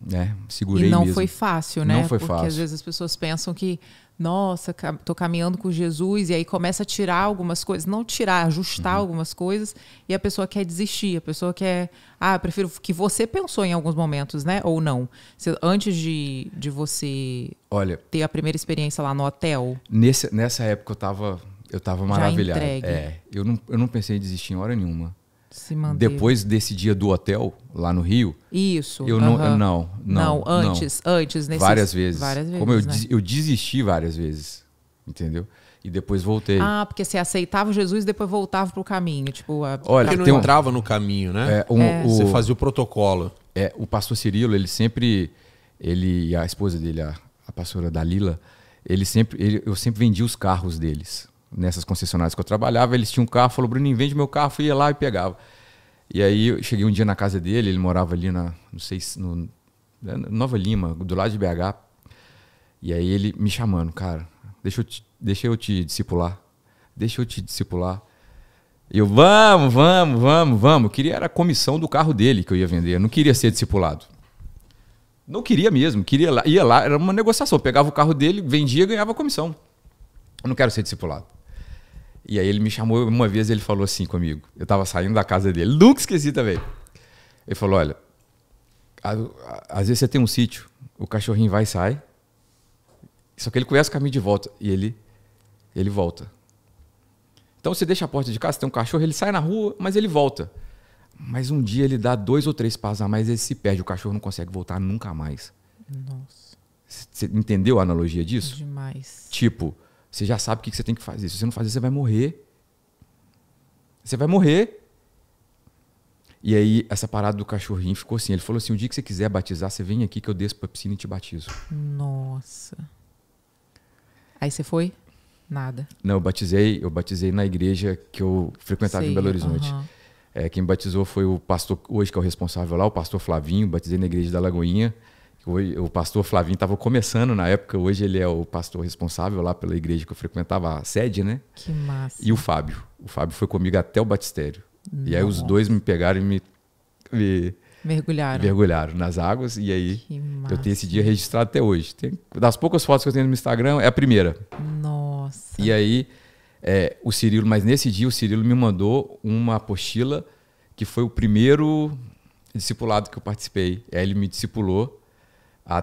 né? Segurei e não mesmo. foi fácil, né? Não foi Porque fácil. às vezes as pessoas pensam que nossa, tô caminhando com Jesus, e aí começa a tirar algumas coisas, não tirar, ajustar uhum. algumas coisas, e a pessoa quer desistir, a pessoa quer, ah, prefiro que você pensou em alguns momentos, né, ou não, antes de, de você Olha, ter a primeira experiência lá no hotel. Nesse, nessa época eu tava, eu tava maravilhado. É, eu, não, eu não pensei em desistir em hora nenhuma. Depois desse dia do hotel, lá no Rio. Isso. Eu uh -huh. não, não, não. Não, antes, não. antes. Nesses, várias vezes. Várias vezes. Como eu, né? eu desisti várias vezes, entendeu? E depois voltei. Ah, porque você aceitava Jesus e depois voltava pro caminho. Tipo, a, Olha, pra... não um... entrava no caminho, né? É, um, é. O, você fazia o protocolo. É, o pastor Cirilo, ele sempre. Ele e a esposa dele, a, a pastora Dalila, ele sempre, ele, eu sempre vendi os carros deles nessas concessionárias que eu trabalhava, eles tinham um carro, falou, Bruno, vende meu carro, eu ia lá e pegava. E aí eu cheguei um dia na casa dele, ele morava ali na, não sei, no, é Nova Lima, do lado de BH. E aí ele me chamando, cara, deixa eu te, deixa eu te discipular, deixa eu te discipular. E eu, vamos, vamos, vamos, vamos. Eu queria era a comissão do carro dele que eu ia vender, eu não queria ser discipulado. Não queria mesmo, queria lá, ia lá, era uma negociação. Eu pegava o carro dele, vendia, ganhava comissão. Eu não quero ser discipulado. E aí ele me chamou uma vez e ele falou assim comigo. Eu tava saindo da casa dele. Nunca esqueci também. Ele falou: olha, às vezes você tem um sítio, o cachorrinho vai e sai. Só que ele conhece o caminho de volta. E ele, ele volta. Então você deixa a porta de casa, tem um cachorro, ele sai na rua, mas ele volta. Mas um dia ele dá dois ou três passos a mais, ele se perde. O cachorro não consegue voltar nunca mais. Nossa. Você entendeu a analogia disso? Demais. Tipo, você já sabe o que você tem que fazer. Se você não fazer, você vai morrer. Você vai morrer. E aí, essa parada do cachorrinho ficou assim. Ele falou assim: o dia que você quiser batizar, você vem aqui que eu desço pra piscina e te batizo. Nossa. Aí você foi? Nada. Não, eu batizei, eu batizei na igreja que eu frequentava Sei, em Belo Horizonte. Uh -huh. é, quem batizou foi o pastor, hoje que é o responsável lá, o pastor Flavinho, batizei na igreja da Lagoinha. Hoje, o pastor Flavinho estava começando na época, hoje ele é o pastor responsável lá pela igreja que eu frequentava, a sede, né? Que massa. E o Fábio. O Fábio foi comigo até o batistério. Nossa. E aí os dois me pegaram e me, me mergulharam. mergulharam nas águas. E aí eu tenho esse dia registrado até hoje. Tem, das poucas fotos que eu tenho no Instagram, é a primeira. Nossa. E aí é, o Cirilo, mas nesse dia o Cirilo me mandou uma apostila que foi o primeiro discipulado que eu participei. Aí ele me discipulou a,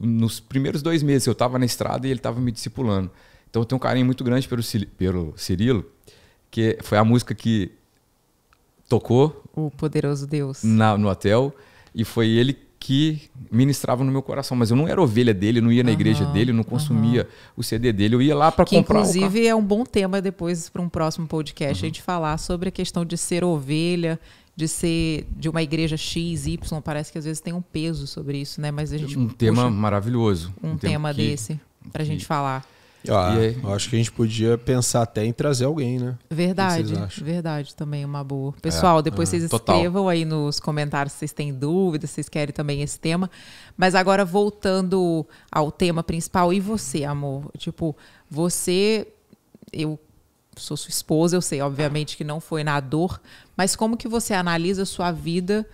nos primeiros dois meses eu estava na estrada e ele estava me discipulando. Então eu tenho um carinho muito grande pelo, pelo Cirilo, que foi a música que tocou. O Poderoso Deus. Na, no hotel. E foi ele que ministrava no meu coração. Mas eu não era ovelha dele, não ia na uhum, igreja dele, não consumia uhum. o CD dele. Eu ia lá para comprar. Inclusive, é um bom tema depois para um próximo podcast uhum. a gente falar sobre a questão de ser ovelha de ser de uma igreja X, Y, parece que às vezes tem um peso sobre isso, né? Mas a gente um tema maravilhoso, um, um tema, que, desse para a gente falar. Ah, eu acho que a gente podia pensar até em trazer alguém, né? Verdade, verdade também, uma boa. É, Pessoal, é, depois é, vocês total. escrevam aí nos comentários se vocês têm dúvidas, se vocês querem também esse tema. Mas agora voltando ao tema principal, e você, amor? Tipo, você, eu sou sua esposa, eu sei, obviamente, que não foi na dor, mas como que você analisa sua vida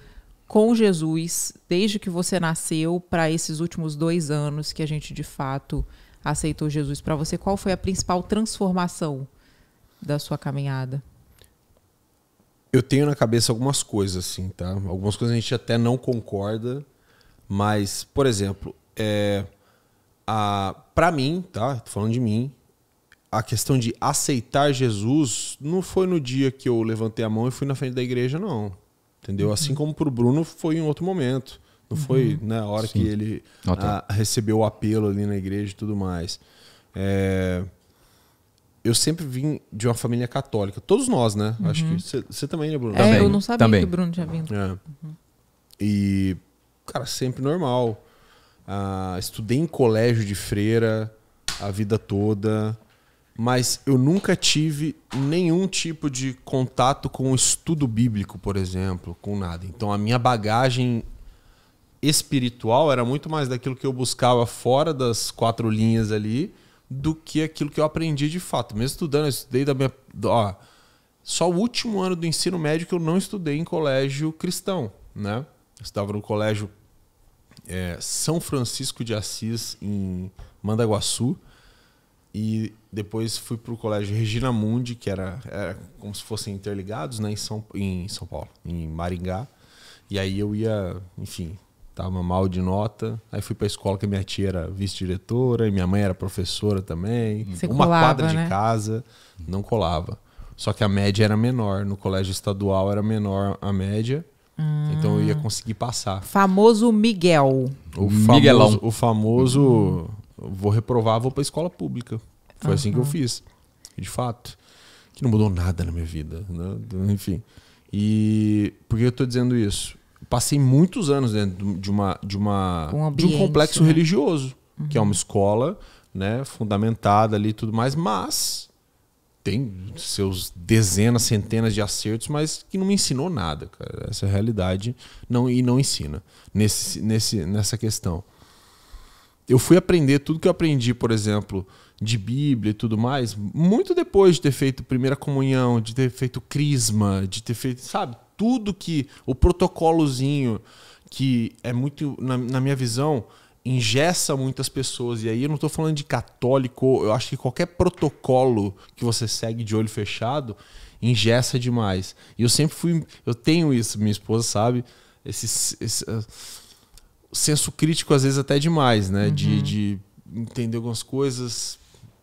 com Jesus desde que você nasceu para esses últimos dois anos que a gente de fato aceitou Jesus para você? Qual foi a principal transformação da sua caminhada? Eu tenho na cabeça algumas coisas, assim, tá? Algumas coisas a gente até não concorda, mas, por exemplo, é, a, para mim, tá? Tô falando de mim, a questão de aceitar Jesus não foi no dia que eu levantei a mão e fui na frente da igreja, não. Entendeu? Assim como para o Bruno foi em outro momento. Não uhum. foi na né, hora Sim. que ele a, ah, tá. ah, recebeu o apelo ali na igreja e tudo mais. É, eu sempre vim de uma família católica. Todos nós, né? Uhum. Acho que você também, né, Bruno? É, também. eu não sabia também. que o Bruno tinha vindo. É. Uhum. E, cara, sempre normal. Ah, estudei em colégio de freira a vida toda mas eu nunca tive nenhum tipo de contato com o estudo bíblico, por exemplo, com nada. Então a minha bagagem espiritual era muito mais daquilo que eu buscava fora das quatro linhas ali do que aquilo que eu aprendi de fato. Mesmo estudando, eu estudei da minha. Ó, só o último ano do ensino médio que eu não estudei em colégio cristão, né? Eu estava no colégio é, São Francisco de Assis, em Mandaguaçu e depois fui para o colégio Regina Mundi, que era, era, como se fossem interligados né, em, São, em São Paulo, em Maringá. E aí eu ia, enfim, estava mal de nota. Aí fui para a escola que minha tia era vice-diretora e minha mãe era professora também. Você Uma colava, quadra né? de casa, não colava. Só que a média era menor. No colégio estadual era menor a média. Hum. Então eu ia conseguir passar. Famoso Miguel. O famoso, Miguelão. O famoso. Hum vou reprovar, vou para escola pública. Foi uhum. assim que eu fiz, de fato. Que não mudou nada na minha vida, né? enfim. E por que eu tô dizendo isso? Passei muitos anos dentro de uma de uma um ambiente, de um complexo né? religioso, uhum. que é uma uhum. escola, né, fundamentada ali e tudo mais, mas tem seus dezenas, centenas de acertos, mas que não me ensinou nada, cara. Essa é realidade não e não ensina nesse, nesse nessa questão eu fui aprender tudo que eu aprendi, por exemplo, de Bíblia e tudo mais, muito depois de ter feito primeira comunhão, de ter feito crisma, de ter feito, sabe, tudo que o protocolozinho que é muito na, na minha visão ingessa muitas pessoas e aí eu não estou falando de católico, eu acho que qualquer protocolo que você segue de olho fechado ingessa demais. E eu sempre fui, eu tenho isso, minha esposa sabe, esses, esses senso crítico, às vezes, até demais, né? Uhum. De, de entender algumas coisas.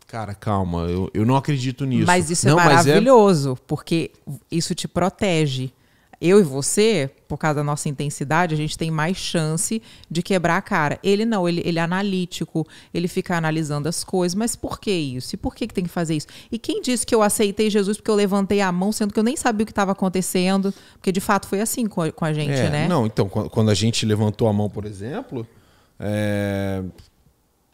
Cara, calma, eu, eu não acredito nisso. Mas isso é não, é maravilhoso, é... porque isso te protege eu e você, por causa da nossa intensidade, a gente tem mais chance de quebrar a cara. Ele não, ele, ele é analítico, ele fica analisando as coisas. Mas por que isso? E por que, que tem que fazer isso? E quem disse que eu aceitei Jesus porque eu levantei a mão, sendo que eu nem sabia o que estava acontecendo? Porque de fato foi assim com a, com a gente, é, né? Não, então, quando a gente levantou a mão, por exemplo, é...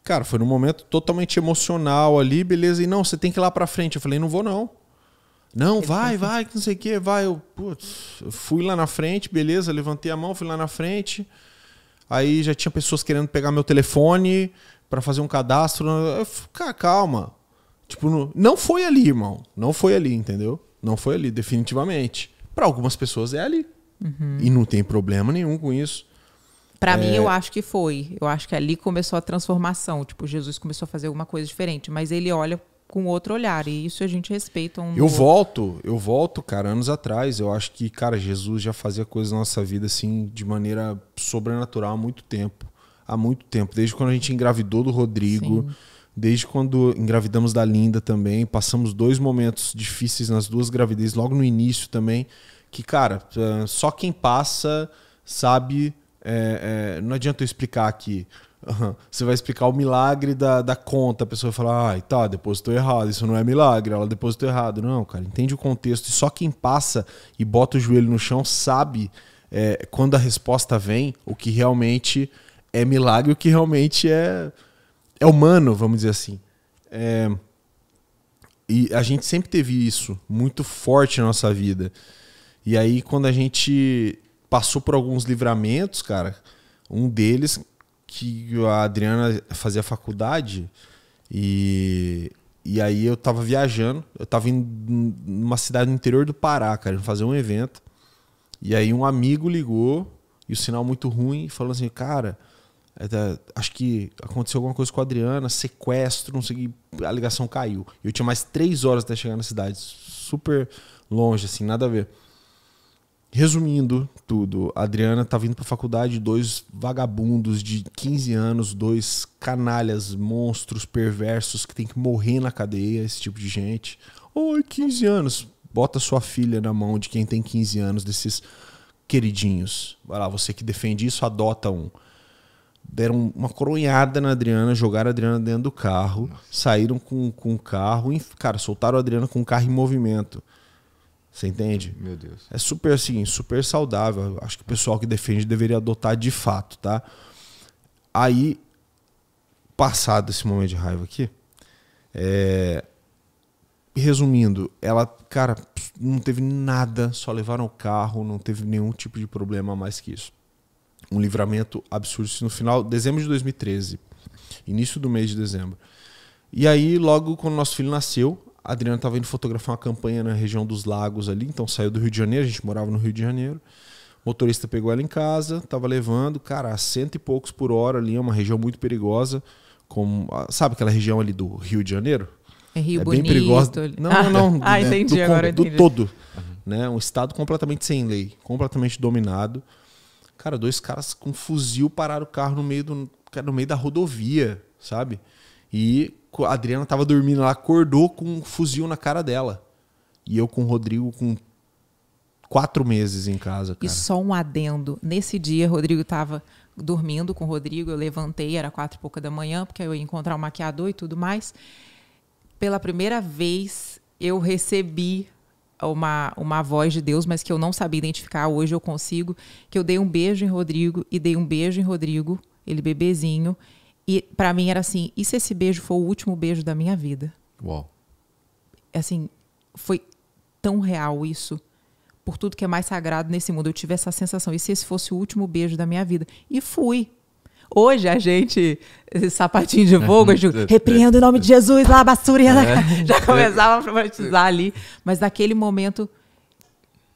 cara, foi num momento totalmente emocional ali, beleza. E não, você tem que ir lá pra frente. Eu falei, não vou não. Não, vai, vai, que não sei o quê, vai. Eu, putz, eu fui lá na frente, beleza, levantei a mão, fui lá na frente. Aí já tinha pessoas querendo pegar meu telefone para fazer um cadastro. Eu, cara, calma. Tipo, não foi ali, irmão. Não foi ali, entendeu? Não foi ali, definitivamente. Para algumas pessoas é ali. Uhum. E não tem problema nenhum com isso. Para é... mim, eu acho que foi. Eu acho que ali começou a transformação. Tipo, Jesus começou a fazer alguma coisa diferente. Mas ele olha com outro olhar. E isso a gente respeita um. Eu volto, eu volto, cara, anos atrás. Eu acho que, cara, Jesus já fazia coisas na nossa vida assim de maneira sobrenatural há muito tempo. Há muito tempo. Desde quando a gente engravidou do Rodrigo. Sim. Desde quando engravidamos da Linda também, passamos dois momentos difíceis nas duas gravidezes, logo no início também. Que, cara, eh, só quem passa sabe. É, é, não adianta eu explicar aqui. Você vai explicar o milagre da, da conta, a pessoa vai falar, ah, tá, depositou errado, isso não é milagre, ela depositou errado. Não, cara, entende o contexto. E só quem passa e bota o joelho no chão sabe é, quando a resposta vem, o que realmente é milagre, o que realmente é, é humano, vamos dizer assim. É, e a gente sempre teve isso muito forte na nossa vida. E aí, quando a gente passou por alguns livramentos, cara, um deles que a Adriana fazia faculdade e, e aí eu tava viajando, eu tava em uma cidade no interior do Pará, cara, fazer um evento. E aí um amigo ligou e o sinal muito ruim, falando assim, cara, é acho que aconteceu alguma coisa com a Adriana, sequestro, não sei a ligação caiu. Eu tinha mais três horas até chegar na cidade, super longe, assim, nada a ver. Resumindo tudo, a Adriana tá vindo pra faculdade dois vagabundos de 15 anos, dois canalhas, monstros, perversos que tem que morrer na cadeia, esse tipo de gente. Oi, 15 anos. Bota sua filha na mão de quem tem 15 anos, desses queridinhos. Vai lá, você que defende isso, adota um. Deram uma coronhada na Adriana, jogaram a Adriana dentro do carro, Nossa. saíram com, com o carro, e, cara, soltaram a Adriana com o carro em movimento. Você entende? Meu Deus. É super assim, super saudável. Acho que o pessoal que defende deveria adotar de fato, tá? Aí, passado esse momento de raiva aqui, é... resumindo, ela, cara, não teve nada, só levaram o carro, não teve nenhum tipo de problema mais que isso. Um livramento absurdo no final, dezembro de 2013, início do mês de dezembro. E aí, logo quando nosso filho nasceu, Adriana estava indo fotografar uma campanha na região dos lagos ali, então saiu do Rio de Janeiro, a gente morava no Rio de Janeiro. O motorista pegou ela em casa, estava levando, cara, a cento e poucos por hora ali, é uma região muito perigosa. Como, sabe aquela região ali do Rio de Janeiro? É Rio é Bonito. bem Não, não, ah, não. Ah, né? entendi do, agora. Do entendi. todo. Né? Um estado completamente sem lei, completamente dominado. Cara, dois caras com fuzil pararam o carro no meio, do, no meio da rodovia, sabe? E a Adriana tava dormindo, ela acordou com um fuzil na cara dela. E eu com o Rodrigo com quatro meses em casa, cara. E só um adendo. Nesse dia, Rodrigo tava dormindo com o Rodrigo, eu levantei, era quatro e pouca da manhã, porque eu ia encontrar o um maquiador e tudo mais. Pela primeira vez, eu recebi uma, uma voz de Deus, mas que eu não sabia identificar, hoje eu consigo, que eu dei um beijo em Rodrigo e dei um beijo em Rodrigo, ele bebezinho, e para mim era assim: e se esse beijo for o último beijo da minha vida? Uau. É assim, foi tão real isso. Por tudo que é mais sagrado nesse mundo. Eu tive essa sensação. E se esse fosse o último beijo da minha vida? E fui. Hoje a gente, sapatinho de fogo, eu digo, repreendo em nome de Jesus, lá, basura, é. já começava a problematizar ali. Mas naquele momento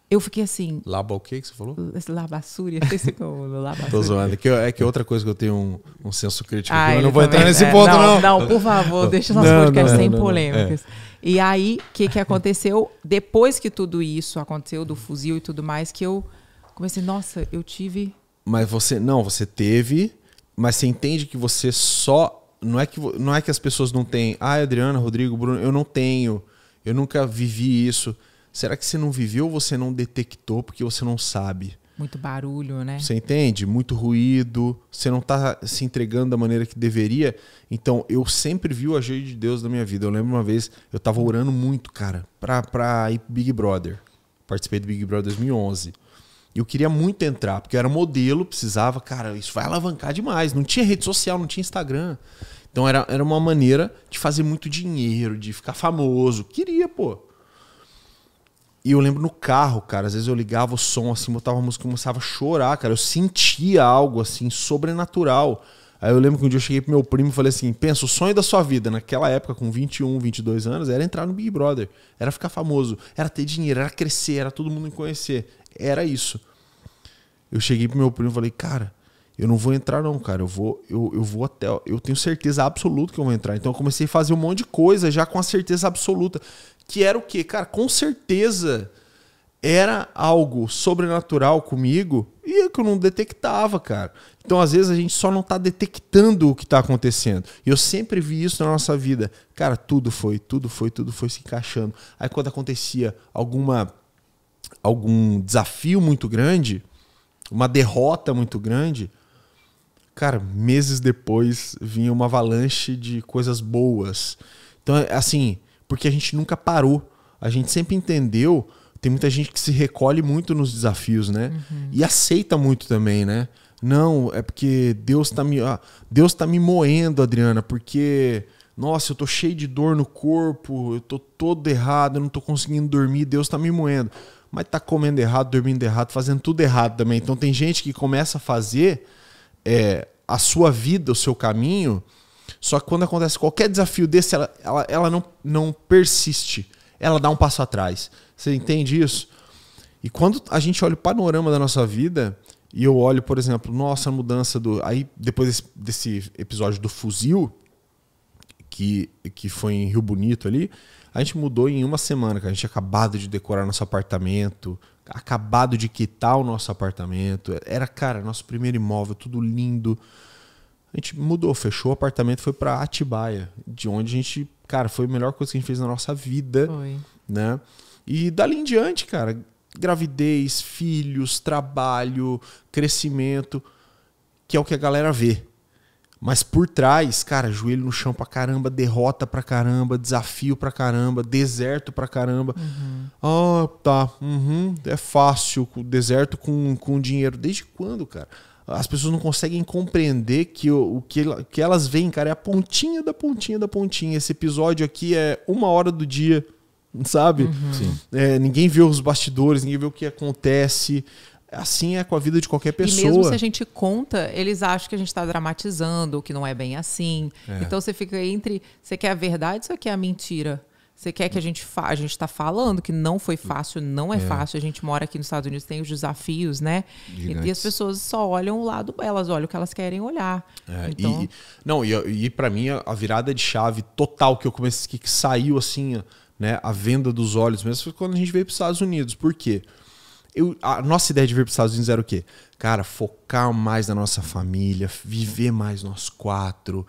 eu fiquei assim. Laba o que você falou? Labassúria, não sei se é Tô zoando. Que, é que outra coisa que eu tenho um, um senso crítico. Ah, eu não vou entrar é. nesse ponto, não, não. Não, por favor, deixa nossos não, podcasts sem polêmicas. É. E aí, o que, que aconteceu? Depois que tudo isso aconteceu, do fuzil e tudo mais, que eu comecei, nossa, eu tive. Mas você. Não, você teve, mas você entende que você só. Não é que, não é que as pessoas não têm. Ah, Adriana, Rodrigo, Bruno, eu não tenho. Eu nunca vivi isso Será que você não viveu ou você não detectou porque você não sabe? Muito barulho, né? Você entende? Muito ruído, você não está se entregando da maneira que deveria. Então, eu sempre vi o agir de Deus na minha vida. Eu lembro uma vez, eu estava orando muito, cara, para pra ir pro Big Brother. Participei do Big Brother 2011. Eu queria muito entrar, porque eu era modelo, precisava, cara, isso vai alavancar demais. Não tinha rede social, não tinha Instagram. Então, era, era uma maneira de fazer muito dinheiro, de ficar famoso. Queria, pô. E eu lembro no carro, cara, às vezes eu ligava o som assim, botava a música e começava a chorar, cara. Eu sentia algo assim, sobrenatural. Aí eu lembro que um dia eu cheguei pro meu primo e falei assim: pensa, o sonho da sua vida naquela época, com 21, 22 anos, era entrar no Big Brother, era ficar famoso, era ter dinheiro, era crescer, era todo mundo me conhecer. Era isso. Eu cheguei pro meu primo e falei: cara, eu não vou entrar não, cara. Eu vou, eu, eu vou até. Eu tenho certeza absoluta que eu vou entrar. Então eu comecei a fazer um monte de coisa já com a certeza absoluta que era o quê? Cara, com certeza era algo sobrenatural comigo e é que eu não detectava, cara. Então, às vezes, a gente só não está detectando o que está acontecendo. E eu sempre vi isso na nossa vida. Cara, tudo foi, tudo foi, tudo foi se encaixando. Aí, quando acontecia alguma algum desafio muito grande, uma derrota muito grande, cara, meses depois vinha uma avalanche de coisas boas. Então, é, assim, porque a gente nunca parou. A gente sempre entendeu. Tem muita gente que se recolhe muito nos desafios, né? Uhum. E aceita muito também, né? Não, é porque Deus tá me, ah, Deus tá me moendo, Adriana, porque nossa, eu tô cheio de dor no corpo, eu tô todo errado, eu não tô conseguindo dormir, Deus tá me moendo. Mas tá comendo errado, dormindo errado, fazendo tudo errado também. Então tem gente que começa a fazer é, a sua vida, o seu caminho, só que quando acontece qualquer desafio desse, ela, ela, ela não, não persiste. Ela dá um passo atrás. Você entende isso? E quando a gente olha o panorama da nossa vida, e eu olho, por exemplo, nossa mudança do. Aí, depois desse, desse episódio do fuzil, que, que foi em Rio Bonito ali, a gente mudou em uma semana, que a gente tinha acabado de decorar nosso apartamento, acabado de quitar o nosso apartamento. Era, cara, nosso primeiro imóvel, tudo lindo. A gente mudou, fechou o apartamento, foi para Atibaia, de onde a gente, cara, foi a melhor coisa que a gente fez na nossa vida, foi. né? E dali em diante, cara, gravidez, filhos, trabalho, crescimento, que é o que a galera vê. Mas por trás, cara, joelho no chão pra caramba, derrota pra caramba, desafio pra caramba, deserto pra caramba. Uhum. Ah, uhum. oh, tá. Uhum, é fácil, deserto com, com dinheiro. Desde quando, cara? as pessoas não conseguem compreender que o, o que, que elas veem, cara, é a pontinha da pontinha da pontinha. Esse episódio aqui é uma hora do dia, sabe? Uhum. É, ninguém vê os bastidores, ninguém vê o que acontece. Assim é com a vida de qualquer pessoa. E mesmo se a gente conta, eles acham que a gente está dramatizando, que não é bem assim. É. Então você fica entre. Você quer a verdade ou você quer a mentira? Você quer que a gente fa... a gente está falando que não foi hum. fácil, não é, é, fácil. A gente mora aqui nos Estados Unidos, tem os desafios, né? Gigantes. E as pessoas só olham o lado elas olham o que elas querem olhar. É, então... e, não, e, e para mim a virada de chave total que eu comecei que, que saiu assim, né, a venda dos olhos mesmo foi quando a gente veio para os Estados Unidos. Por quê? Eu, a nossa ideia de vir para os Estados Unidos era o quê? Cara, focar mais na nossa família, viver mais nós quatro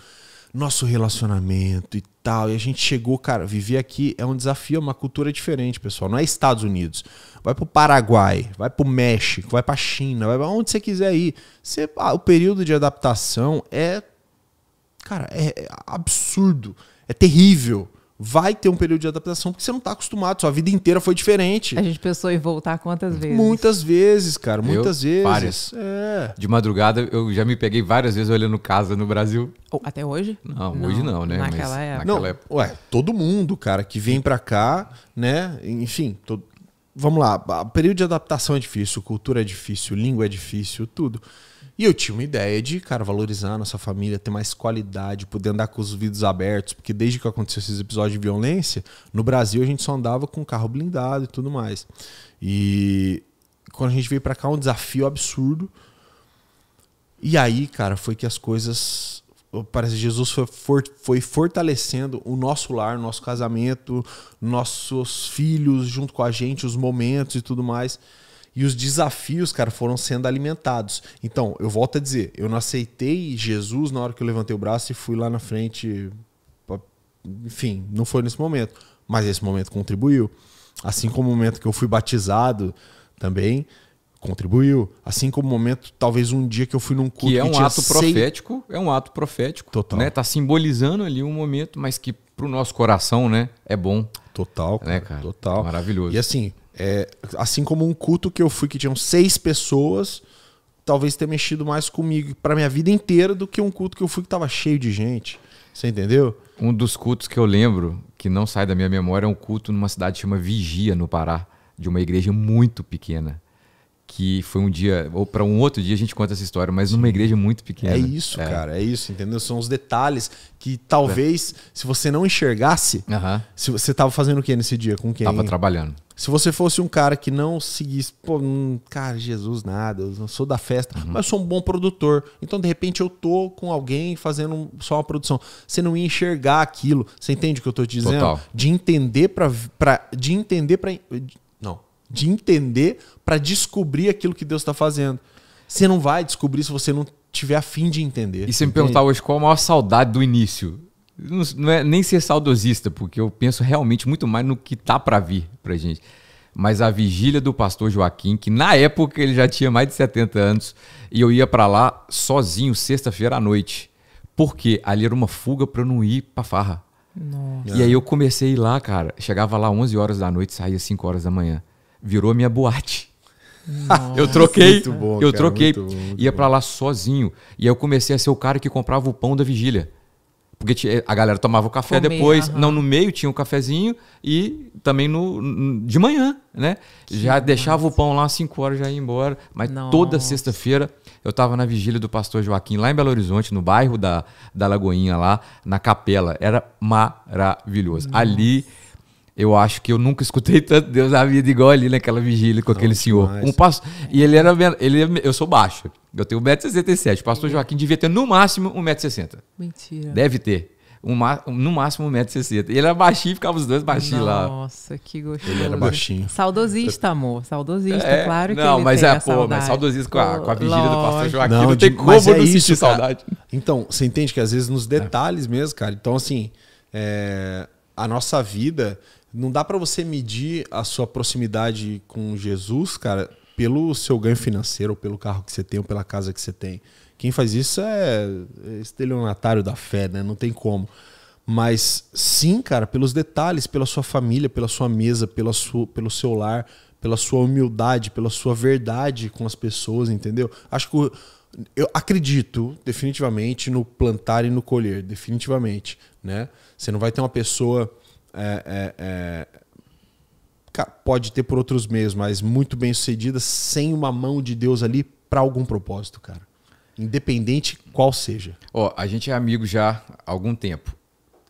nosso relacionamento e tal. E a gente chegou, cara, viver aqui é um desafio, é uma cultura diferente, pessoal. Não é Estados Unidos. Vai pro Paraguai, vai pro México, vai pra China, vai pra onde você quiser ir. Você, ah, o período de adaptação é. Cara, é, é absurdo. É terrível vai ter um período de adaptação porque você não está acostumado, sua vida inteira foi diferente. A gente pensou em voltar quantas vezes? Muitas vezes, cara, muitas eu, vezes. Várias. É. De madrugada eu já me peguei várias vezes olhando casa no Brasil. Oh, até hoje? Não, não hoje não, né? Naquela Mas, época. Naquela época. Ué, todo mundo, cara, que vem para cá, né? Enfim, vamos lá. O período de adaptação é difícil, cultura é difícil, língua é difícil, tudo. E eu tinha uma ideia de, cara, valorizar a nossa família, ter mais qualidade, poder andar com os vidros abertos, porque desde que aconteceu esses episódios de violência, no Brasil a gente só andava com carro blindado e tudo mais. E quando a gente veio para cá, um desafio absurdo. E aí, cara, foi que as coisas. Parece que Jesus foi, foi fortalecendo o nosso lar, nosso casamento, nossos filhos junto com a gente, os momentos e tudo mais. E os desafios, cara, foram sendo alimentados. Então, eu volto a dizer, eu não aceitei Jesus na hora que eu levantei o braço e fui lá na frente. Enfim, não foi nesse momento. Mas esse momento contribuiu. Assim como o momento que eu fui batizado também contribuiu. Assim como o momento, talvez um dia que eu fui num culto que é um que ato profético, é um ato profético, total, né? Tá simbolizando ali um momento, mas que pro nosso coração, né, é bom. Total, né, cara? Total. Maravilhoso. E assim, é, assim como um culto que eu fui que tinham seis pessoas, talvez tenha mexido mais comigo para minha vida inteira do que um culto que eu fui que estava cheio de gente. Você entendeu? Um dos cultos que eu lembro, que não sai da minha memória, é um culto numa cidade que chama Vigia, no Pará, de uma igreja muito pequena que foi um dia, ou para um outro dia a gente conta essa história, mas numa igreja muito pequena. É isso, é. cara, é isso, entendeu? São os detalhes que talvez, é. se você não enxergasse, se você tava fazendo o que nesse dia, com quem? Tava trabalhando. Se você fosse um cara que não seguisse, pô, hum, cara, Jesus, nada, eu não sou da festa, uhum. mas eu sou um bom produtor. Então, de repente, eu tô com alguém fazendo só uma produção. Você não ia enxergar aquilo. Você entende o que eu tô te dizendo? Total. De entender para de entender para de entender para descobrir aquilo que Deus está fazendo. Você não vai descobrir se você não tiver a fim de entender. E você me perguntar hoje qual a maior saudade do início? Não, é nem ser saudosista, porque eu penso realmente muito mais no que tá para vir para gente. Mas a vigília do pastor Joaquim, que na época ele já tinha mais de 70 anos, e eu ia para lá sozinho sexta-feira à noite. Porque ali era uma fuga para eu não ir para farra. Nossa. E aí eu comecei lá, cara. Chegava lá 11 horas da noite, saía 5 horas da manhã virou minha boate. Nossa, eu troquei, bom, eu cara, troquei, muito bom, muito ia para lá sozinho. E aí eu comecei a ser o cara que comprava o pão da vigília. Porque eh, a galera tomava o café Comer, depois. Aham. Não, no meio tinha um cafezinho e também no, de manhã, né? Que já massa. deixava o pão lá às 5 horas, já ia embora. Mas Nossa. toda sexta-feira eu estava na vigília do pastor Joaquim, lá em Belo Horizonte, no bairro da, da Lagoinha, lá na capela. Era maravilhoso. Nossa. Ali eu acho que eu nunca escutei tanto Deus na vida igual ali naquela vigília com Não, aquele senhor. Demais. Um passo, e ele era ele eu sou baixo. Eu tenho 1,67m. O pastor uhum. Joaquim devia ter no máximo 1,60m. Mentira. Deve ter. Um, no máximo 1,60m. Ele era baixinho, ficava os dois baixinhos lá. Nossa, que gostoso. Ele era baixinho. Saudosista, amor. Saudosista, é, claro não, que não, mas é, pô, saudade. mas saudosista com a, com a vigília Lógico. do pastor Joaquim. Não, não tem como é não isso, sentir cara. saudade. Então, você entende que às vezes nos detalhes é. mesmo, cara. Então, assim, é, a nossa vida não dá para você medir a sua proximidade com Jesus, cara, pelo seu ganho financeiro, ou pelo carro que você tem, ou pela casa que você tem. Quem faz isso é, é estelionatário da fé, né? Não tem como. Mas sim, cara, pelos detalhes, pela sua família, pela sua mesa, pela sua, pelo seu lar, pela sua humildade, pela sua verdade com as pessoas, entendeu? Acho que o, eu acredito definitivamente no plantar e no colher, definitivamente, né? Você não vai ter uma pessoa é, é, é. pode ter por outros meios, mas muito bem sucedida sem uma mão de Deus ali para algum propósito, cara. Independente qual seja. Ó, oh, a gente é amigo já há algum tempo.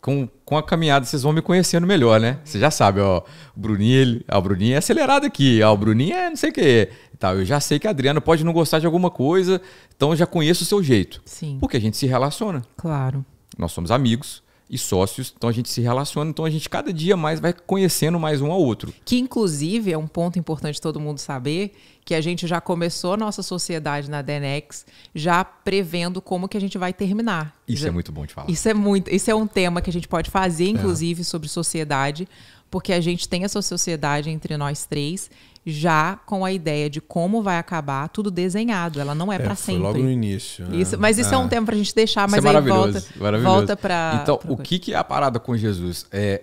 Com, com a caminhada, vocês vão me conhecendo melhor, né? Você já sabe, ó, o Bruninho, ó, ah, o Bruninho é acelerado aqui, ó, ah, o Bruninho é não sei o quê. Tá, eu já sei que a Adriana pode não gostar de alguma coisa, então eu já conheço o seu jeito. Sim. Porque a gente se relaciona. Claro. Nós somos amigos, e sócios. Então a gente se relaciona, então a gente cada dia mais vai conhecendo mais um ao outro. Que inclusive é um ponto importante todo mundo saber que a gente já começou a nossa sociedade na Denex já prevendo como que a gente vai terminar. Isso já, é muito bom de falar. Isso é muito, isso é um tema que a gente pode fazer é. inclusive é. sobre sociedade, porque a gente tem essa sociedade entre nós três já com a ideia de como vai acabar, tudo desenhado. Ela não é, é para sempre. Logo no início. Né? Isso, mas isso é. é um tempo para a gente deixar, mas isso é maravilhoso, volta, maravilhoso. volta para. Então, pra o que, que é a parada com Jesus? É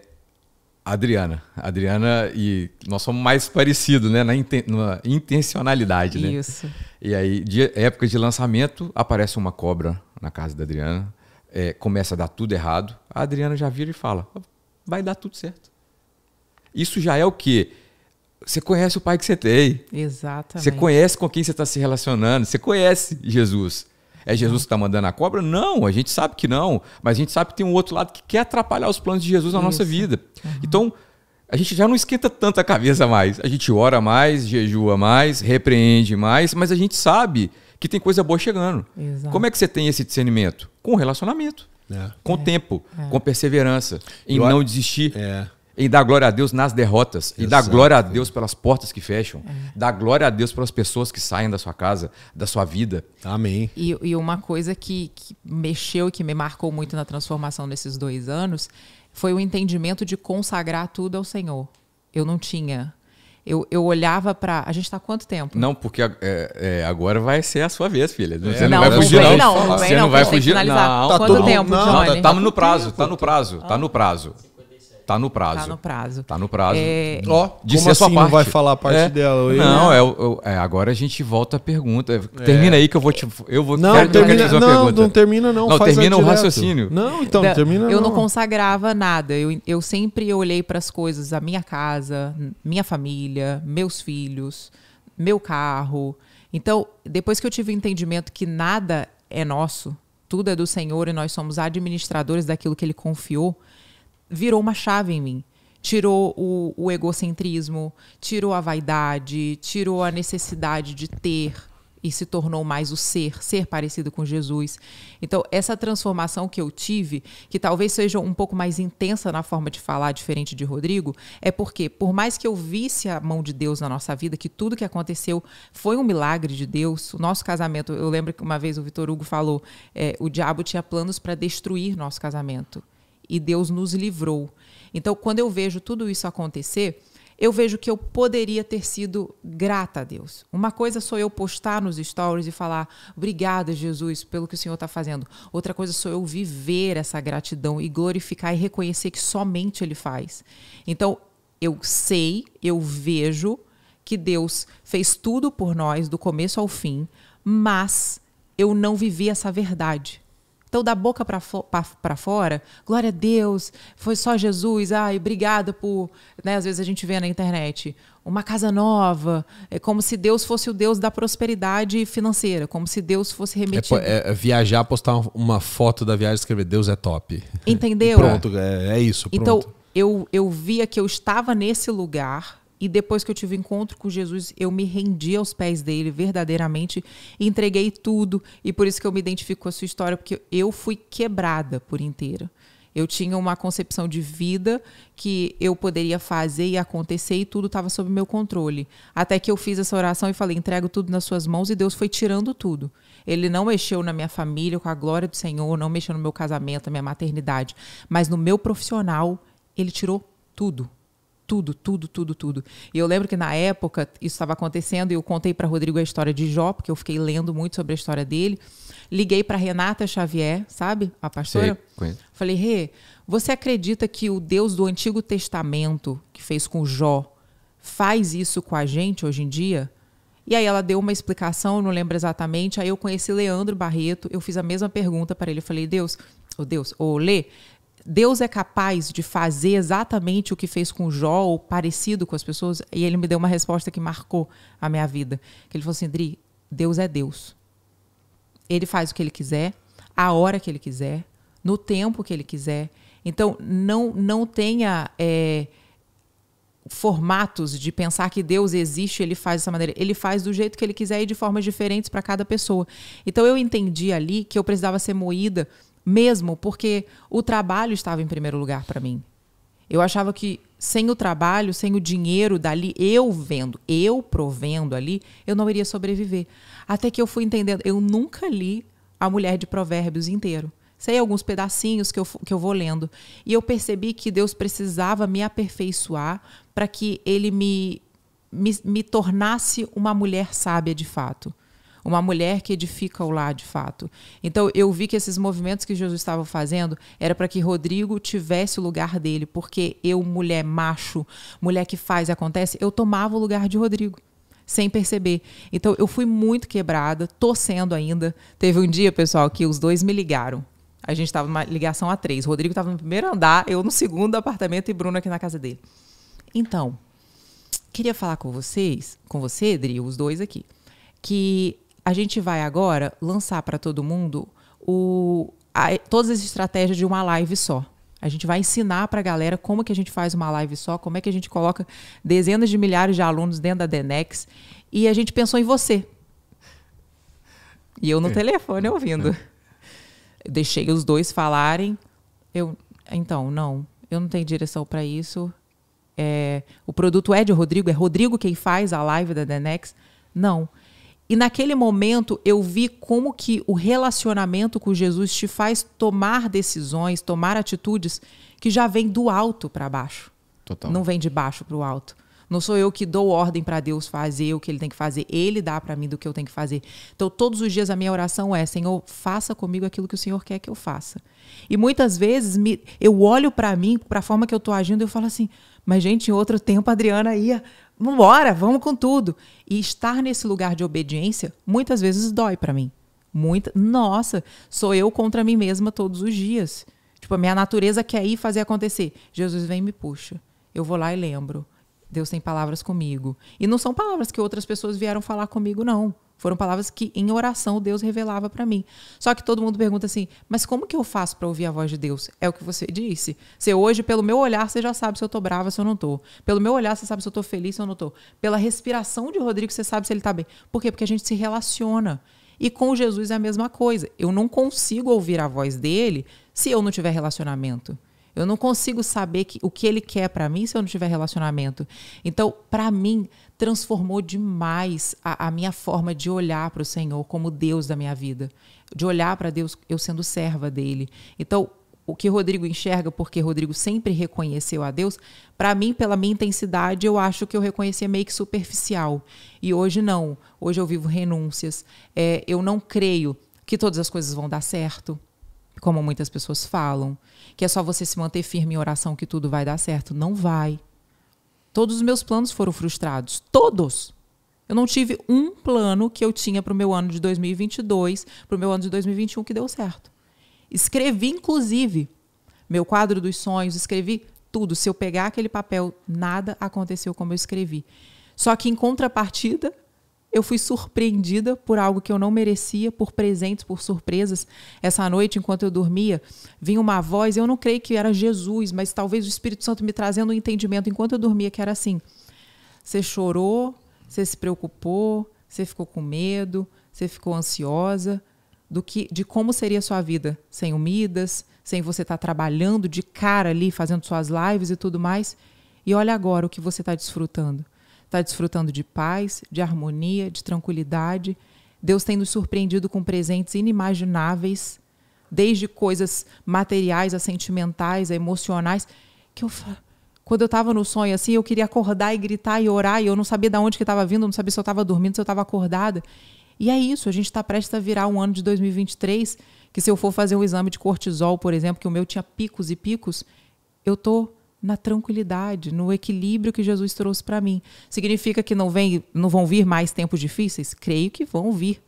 Adriana. Adriana e nós somos mais parecidos, né? Na, inten na intencionalidade, né? Isso. E aí, de época de lançamento, aparece uma cobra na casa da Adriana. É, começa a dar tudo errado. A Adriana já vira e fala: vai dar tudo certo. Isso já é o quê? Você conhece o pai que você tem. Exatamente. Você conhece com quem você está se relacionando. Você conhece Jesus. É Jesus que está mandando a cobra? Não, a gente sabe que não. Mas a gente sabe que tem um outro lado que quer atrapalhar os planos de Jesus na Isso. nossa vida. Uhum. Então, a gente já não esquenta tanto a cabeça mais. A gente ora mais, jejua mais, repreende mais, mas a gente sabe que tem coisa boa chegando. Exato. Como é que você tem esse discernimento? Com relacionamento. É. Com é. tempo, é. com perseverança, em Eu não desistir. É em dar glória a Deus nas derrotas, e dar glória a Deus pelas portas que fecham, é. dar glória a Deus pelas pessoas que saem da sua casa, da sua vida. Amém. E, e uma coisa que, que mexeu e que me marcou muito na transformação nesses dois anos foi o entendimento de consagrar tudo ao Senhor. Eu não tinha. Eu, eu olhava para. A gente está quanto tempo? Não, porque é, é, agora vai ser a sua vez, filha. É. Você não, não vai fugir, não. não. Você não, não vai fugir, não. Tá quanto tempo, não, Johnny? Tá, tá no prazo, tá no prazo, tá no prazo. Tá no prazo. Tá no prazo. Tá no prazo. É... Ó, disse a sua assim parte. não vai falar a parte é. dela? Eu... Não, é, é, é, agora a gente volta à pergunta. É. Termina aí que eu vou te... Eu vou, não, termina, não, não termina não. Não, termina o direto. raciocínio. Não, então, da, termina Eu não. não consagrava nada. Eu, eu sempre olhei para as coisas, a minha casa, minha família, meus filhos, meu carro. Então, depois que eu tive o entendimento que nada é nosso, tudo é do Senhor e nós somos administradores daquilo que Ele confiou virou uma chave em mim. Tirou o, o egocentrismo, tirou a vaidade, tirou a necessidade de ter e se tornou mais o ser, ser parecido com Jesus. Então, essa transformação que eu tive, que talvez seja um pouco mais intensa na forma de falar, diferente de Rodrigo, é porque, por mais que eu visse a mão de Deus na nossa vida, que tudo que aconteceu foi um milagre de Deus, o nosso casamento, eu lembro que uma vez o Vitor Hugo falou, é, o diabo tinha planos para destruir nosso casamento e Deus nos livrou. Então, quando eu vejo tudo isso acontecer, eu vejo que eu poderia ter sido grata a Deus. Uma coisa sou eu postar nos stories e falar obrigada, Jesus, pelo que o Senhor está fazendo. Outra coisa sou eu viver essa gratidão e glorificar e reconhecer que somente Ele faz. Então, eu sei, eu vejo que Deus fez tudo por nós do começo ao fim, mas eu não vivi essa verdade. Então, da boca para fo fora, glória a Deus, foi só Jesus, ai, obrigada por. Né, às vezes a gente vê na internet uma casa nova, é como se Deus fosse o Deus da prosperidade financeira, como se Deus fosse é remetido. É, é viajar, postar uma foto da viagem e escrever Deus é top. Entendeu? pronto, é, é isso. Então, pronto. Então, eu, eu via que eu estava nesse lugar e depois que eu tive o encontro com Jesus, eu me rendi aos pés dele verdadeiramente, entreguei tudo. E por isso que eu me identifico com a sua história, porque eu fui quebrada por inteira. Eu tinha uma concepção de vida que eu poderia fazer e acontecer e tudo estava sob meu controle. Até que eu fiz essa oração e falei: entrego tudo nas suas mãos e Deus foi tirando tudo. Ele não mexeu na minha família com a glória do Senhor, não mexeu no meu casamento, na minha maternidade, mas no meu profissional, ele tirou tudo tudo, tudo, tudo, tudo. E eu lembro que na época isso estava acontecendo e eu contei para Rodrigo a história de Jó, porque eu fiquei lendo muito sobre a história dele. Liguei para Renata Xavier, sabe? A pastora. Falei, Rê, você acredita que o Deus do Antigo Testamento, que fez com Jó, faz isso com a gente hoje em dia? E aí ela deu uma explicação, não lembro exatamente. Aí eu conheci Leandro Barreto, eu fiz a mesma pergunta para ele. Eu falei, Deus, o oh Deus, ô oh Lê, Deus é capaz de fazer exatamente o que fez com Jó, ou parecido com as pessoas? E ele me deu uma resposta que marcou a minha vida. Que ele falou assim, Dri, Deus é Deus. Ele faz o que ele quiser, a hora que ele quiser, no tempo que ele quiser. Então, não, não tenha é, formatos de pensar que Deus existe, ele faz dessa maneira. Ele faz do jeito que ele quiser e de formas diferentes para cada pessoa. Então, eu entendi ali que eu precisava ser moída mesmo, porque o trabalho estava em primeiro lugar para mim. Eu achava que sem o trabalho, sem o dinheiro dali, eu vendo, eu provendo ali, eu não iria sobreviver. Até que eu fui entendendo. Eu nunca li A Mulher de Provérbios inteiro. Sei alguns pedacinhos que eu, que eu vou lendo. E eu percebi que Deus precisava me aperfeiçoar para que ele me, me, me tornasse uma mulher sábia de fato uma mulher que edifica o lar de fato. Então eu vi que esses movimentos que Jesus estava fazendo era para que Rodrigo tivesse o lugar dele, porque eu, mulher macho, mulher que faz e acontece, eu tomava o lugar de Rodrigo sem perceber. Então eu fui muito quebrada, tô sendo ainda. Teve um dia, pessoal, que os dois me ligaram. A gente estava numa ligação a três. O Rodrigo estava no primeiro andar, eu no segundo apartamento e Bruno aqui na casa dele. Então, queria falar com vocês, com você, Edri, os dois aqui, que a gente vai agora lançar para todo mundo o, a, todas as estratégias de uma live só. A gente vai ensinar para a galera como que a gente faz uma live só, como é que a gente coloca dezenas de milhares de alunos dentro da Denex. E a gente pensou em você. E eu no é. telefone ouvindo. É. deixei os dois falarem. Eu, então, não, eu não tenho direção para isso. É, o produto é de Rodrigo, é Rodrigo quem faz a live da Denex? Não. Não e naquele momento eu vi como que o relacionamento com Jesus te faz tomar decisões, tomar atitudes que já vem do alto para baixo. Total. Não vem de baixo para o alto. Não sou eu que dou ordem para Deus fazer o que ele tem que fazer, ele dá para mim do que eu tenho que fazer. Então todos os dias a minha oração é: Senhor, faça comigo aquilo que o Senhor quer que eu faça. E muitas vezes me, eu olho para mim, para a forma que eu estou agindo, eu falo assim: mas gente, em outro tempo a Adriana ia vambora, vamos com tudo. E estar nesse lugar de obediência muitas vezes dói para mim. Muita, nossa, sou eu contra mim mesma todos os dias. Tipo, a minha natureza quer ir fazer acontecer. Jesus vem e me puxa. Eu vou lá e lembro. Deus tem palavras comigo. E não são palavras que outras pessoas vieram falar comigo, não. Foram palavras que em oração Deus revelava para mim. Só que todo mundo pergunta assim: "Mas como que eu faço para ouvir a voz de Deus?" É o que você disse. Você hoje pelo meu olhar você já sabe se eu tô brava, se eu não tô. Pelo meu olhar você sabe se eu tô feliz, se eu não tô. Pela respiração de Rodrigo você sabe se ele tá bem. Por quê? Porque a gente se relaciona. E com Jesus é a mesma coisa. Eu não consigo ouvir a voz dele se eu não tiver relacionamento. Eu não consigo saber que, o que ele quer para mim se eu não tiver relacionamento. Então, para mim, transformou demais a, a minha forma de olhar para o Senhor como Deus da minha vida, de olhar para Deus eu sendo serva dele. Então, o que Rodrigo enxerga, porque Rodrigo sempre reconheceu a Deus, para mim, pela minha intensidade, eu acho que eu reconhecia meio que superficial. E hoje não. Hoje eu vivo renúncias. É, eu não creio que todas as coisas vão dar certo como muitas pessoas falam, que é só você se manter firme em oração que tudo vai dar certo. Não vai. Todos os meus planos foram frustrados. Todos. Eu não tive um plano que eu tinha para o meu ano de 2022, para o meu ano de 2021 que deu certo. Escrevi, inclusive, meu quadro dos sonhos, escrevi tudo. Se eu pegar aquele papel, nada aconteceu como eu escrevi. Só que, em contrapartida, eu fui surpreendida por algo que eu não merecia, por presentes, por surpresas. Essa noite, enquanto eu dormia, vinha uma voz, eu não creio que era Jesus, mas talvez o Espírito Santo me trazendo um entendimento enquanto eu dormia, que era assim: você chorou, você se preocupou, você ficou com medo, você ficou ansiosa do que de como seria a sua vida sem Midas, sem você estar tá trabalhando de cara ali, fazendo suas lives e tudo mais. E olha agora o que você está desfrutando está desfrutando de paz, de harmonia, de tranquilidade. Deus tem nos surpreendido com presentes inimagináveis, desde coisas materiais, a sentimentais, a emocionais, que eu quando eu estava no sonho assim, eu queria acordar e gritar e orar, e eu não sabia de onde que estava vindo, não sabia se eu estava dormindo, se eu estava acordada. E é isso, a gente está prestes a virar um ano de 2023, que se eu for fazer um exame de cortisol, por exemplo, que o meu tinha picos e picos, eu estou na tranquilidade, no equilíbrio que Jesus trouxe para mim. Significa que não vem, não vão vir mais tempos difíceis? Creio que vão vir.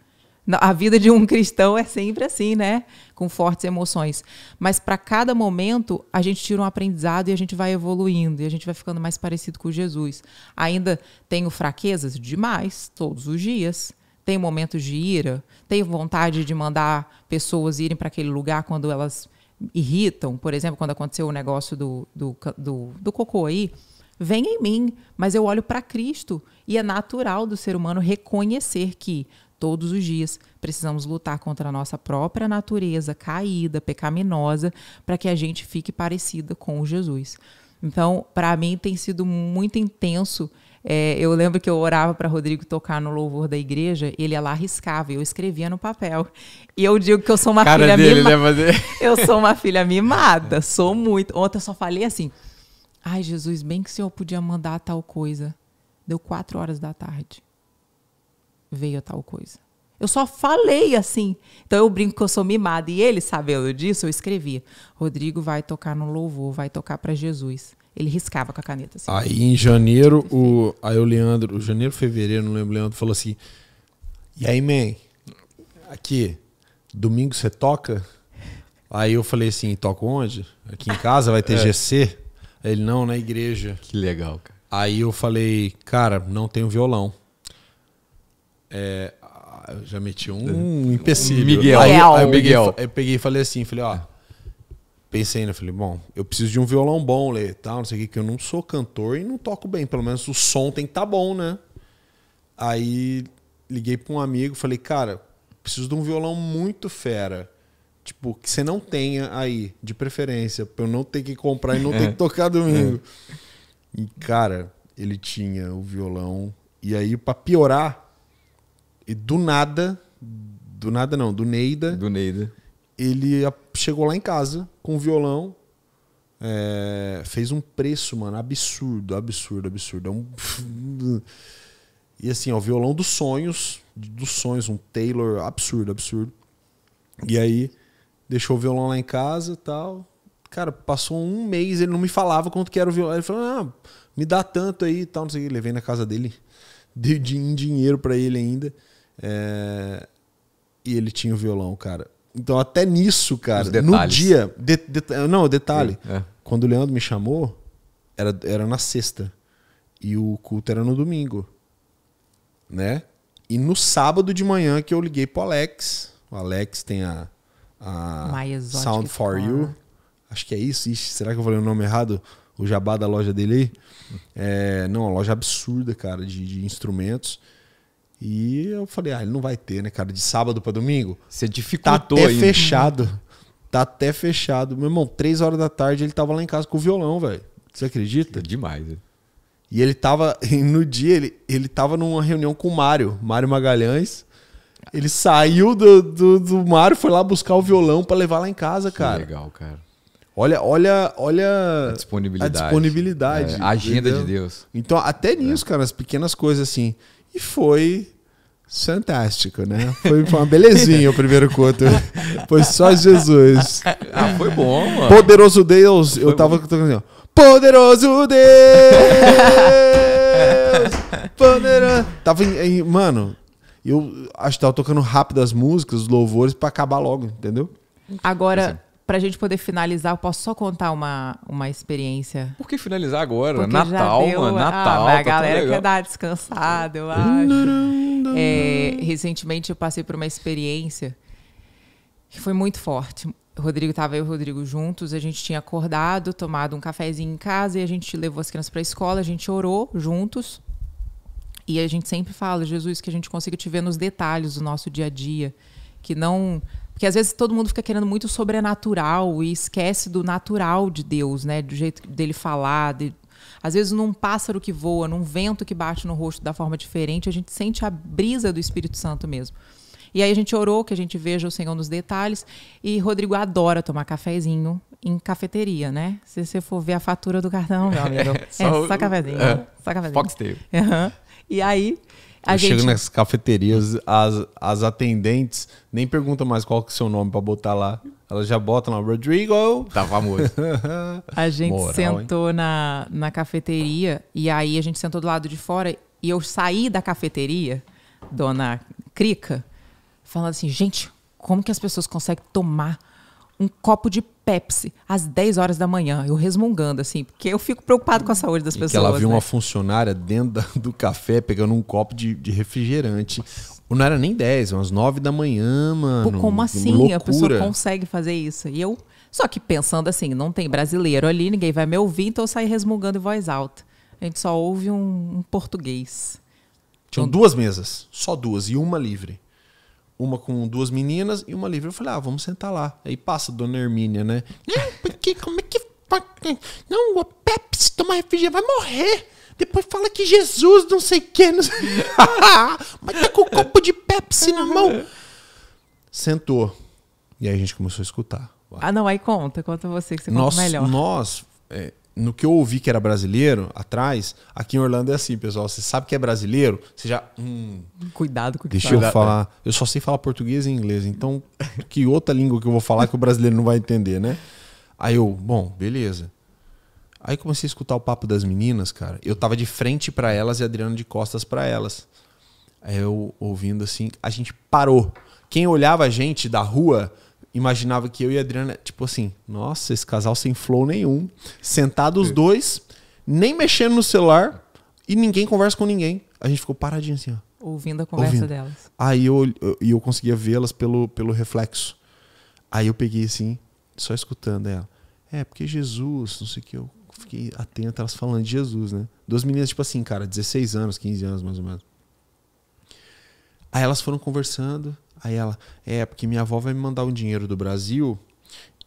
A vida de um cristão é sempre assim, né? Com fortes emoções. Mas para cada momento, a gente tira um aprendizado e a gente vai evoluindo, e a gente vai ficando mais parecido com Jesus. Ainda tenho fraquezas? Demais, todos os dias. Tenho momentos de ira, tenho vontade de mandar pessoas irem para aquele lugar quando elas irritam, por exemplo, quando aconteceu o negócio do, do, do, do cocô aí, vem em mim, mas eu olho para Cristo e é natural do ser humano reconhecer que todos os dias precisamos lutar contra a nossa própria natureza caída, pecaminosa, para que a gente fique parecida com Jesus. Então, para mim tem sido muito intenso é, eu lembro que eu orava para Rodrigo tocar no louvor da igreja, ele ia lá riscava, eu escrevia no papel. E eu digo que eu sou uma Cara filha dele, mimada. Né, eu sou uma filha mimada, sou muito. Ontem eu só falei assim: "Ai, Jesus, bem que o senhor podia mandar tal coisa". Deu quatro horas da tarde. Veio a tal coisa. Eu só falei assim. Então eu brinco que eu sou mimada. E ele, sabendo disso, eu escrevia: Rodrigo vai tocar no louvor, vai tocar para Jesus. Ele riscava com a caneta. Assim. Aí em janeiro, o, aí o Leandro, o janeiro, fevereiro, não lembro, o Leandro falou assim: E aí, man, aqui, domingo você toca? Aí eu falei assim: Toca onde? Aqui em casa vai ter é. GC? Aí ele: Não, na igreja. Que legal, cara. Aí eu falei: Cara, não tenho violão. É, eu já meti um, empecilho. Miguel. Aí, aí, eu, peguei, eu peguei e falei assim: Falei, ó pensei, né? Falei, bom, eu preciso de um violão bom, Lê, tal, não sei o que, que eu não sou cantor e não toco bem. Pelo menos o som tem que estar tá bom, né? Aí liguei para um amigo, falei, cara, preciso de um violão muito fera. Tipo, que você não tenha aí, de preferência, pra eu não ter que comprar e não ter é. que tocar domingo. É. E, cara, ele tinha o violão. E aí, para piorar, e do nada, do nada não, do Neida. Do Neida ele chegou lá em casa com o violão, é, fez um preço, mano, absurdo, absurdo, absurdo. É um... e assim, ó, o violão dos sonhos, dos sonhos, um Taylor absurdo, absurdo. E aí, deixou o violão lá em casa tal. Cara, passou um mês, ele não me falava quanto que era o violão. Ele falou, ah, me dá tanto aí tal, não sei o que. Levei na casa dele, dei dinheiro para ele ainda. É... E ele tinha o violão, cara. Então, até nisso, cara, no dia. De, de, não, detalhe. É. Quando o Leandro me chamou, era, era na sexta. E o culto era no domingo. Né? E no sábado de manhã que eu liguei pro Alex. O Alex tem a, a Sound for You. Acho que é isso. Ixi, será que eu falei o nome errado? O jabá da loja dele aí? É, não, uma loja absurda, cara, de, de instrumentos. E eu falei, ah, ele não vai ter, né, cara? De sábado para domingo. Você tá dificultou. Tá até ainda. Né? fechado. Tá até fechado. Meu irmão, três horas da tarde ele tava lá em casa com o violão, velho. Você acredita? É demais, né? E ele tava. No dia, ele, ele tava numa reunião com o Mário, Mário Magalhães. Ele saiu do, do, do Mário, foi lá buscar o violão para levar lá em casa, que cara. Legal, cara. Olha, olha, olha a disponibilidade. A disponibilidade. É, agenda entendeu? de Deus. Então, até nisso, é. cara, as pequenas coisas assim. E foi Fantástico, né? Foi, uma belezinha o primeiro culto. Foi só Jesus. Ah, foi bom, mano. Poderoso Deus. Foi eu tava cantando assim, Poderoso Deus! Poderoso. Tava em, em, Mano, eu acho que tava tocando rápido as músicas, os louvores, pra acabar logo, entendeu? Agora, Pra gente poder finalizar, eu posso só contar uma, uma experiência. Por que finalizar agora? Porque Natal, deu, mano, ah, Natal. Ah, tá a galera quer dar descansada, eu acho. É, recentemente eu passei por uma experiência que foi muito forte. O Rodrigo tava eu e o Rodrigo juntos, a gente tinha acordado, tomado um cafezinho em casa e a gente levou as crianças para a escola, a gente orou juntos. E a gente sempre fala, Jesus, que a gente consiga te ver nos detalhes do nosso dia a dia, que não porque às vezes todo mundo fica querendo muito sobrenatural e esquece do natural de Deus, né? Do jeito dele falar. De... Às vezes num pássaro que voa, num vento que bate no rosto da forma diferente, a gente sente a brisa do Espírito Santo mesmo. E aí a gente orou que a gente veja o Senhor nos detalhes. E Rodrigo adora tomar cafezinho em cafeteria, né? Se você for ver a fatura do cartão, meu amigo. é, só, é, só cafezinho. Uh, só cafezinho. Foxtail. Uhum. E aí a eu gente... chego nas cafeterias, as, as atendentes nem perguntam mais qual que é o seu nome para botar lá. Elas já botam lá, Rodrigo. Tá famoso. a gente Moral, sentou na, na cafeteria e aí a gente sentou do lado de fora e eu saí da cafeteria, dona Crica, falando assim, gente, como que as pessoas conseguem tomar um copo de Pepsi às 10 horas da manhã, eu resmungando, assim, porque eu fico preocupado com a saúde das e pessoas. Que ela viu né? uma funcionária dentro do café pegando um copo de, de refrigerante. Não era nem 10, umas 9 da manhã, mano. Pô, como assim loucura. a pessoa consegue fazer isso? E eu, só que pensando assim, não tem brasileiro ali, ninguém vai me ouvir, então eu saí resmungando em voz alta. A gente só ouve um, um português. Tinham então, duas mesas, só duas, e uma livre uma com duas meninas e uma livre. Eu falei, ah, vamos sentar lá. Aí passa a dona Hermínia, né? Não, porque como é que. Não, o Pepsi tomar refrigerante vai morrer. Depois fala que Jesus não sei quem. Não sei... Mas tá com o um copo de Pepsi na mão. Sentou. E aí a gente começou a escutar. Ah, não, aí conta, conta você que você nós, conta melhor. Nós. É, no que eu ouvi que era brasileiro atrás, aqui em Orlando é assim, pessoal. Você sabe que é brasileiro, você já. Hum, Cuidado com o que Deixa fala. eu falar. Eu só sei falar português e inglês, então que outra língua que eu vou falar que o brasileiro não vai entender, né? Aí eu, bom, beleza. Aí comecei a escutar o papo das meninas, cara. Eu tava de frente para elas e Adriano de costas para elas. Aí eu ouvindo assim, a gente parou. Quem olhava a gente da rua imaginava que eu e a Adriana, tipo assim, nossa, esse casal sem flow nenhum, sentados os dois, nem mexendo no celular e ninguém conversa com ninguém. A gente ficou paradinho assim, ó ouvindo a conversa ouvindo. delas. Aí eu, eu, eu conseguia vê-las pelo, pelo reflexo. Aí eu peguei assim, só escutando ela. É, porque Jesus, não sei o que, eu fiquei atento, elas falando de Jesus, né? Duas meninas, tipo assim, cara, 16 anos, 15 anos mais ou menos. Aí elas foram conversando, Aí ela, é, porque minha avó vai me mandar um dinheiro do Brasil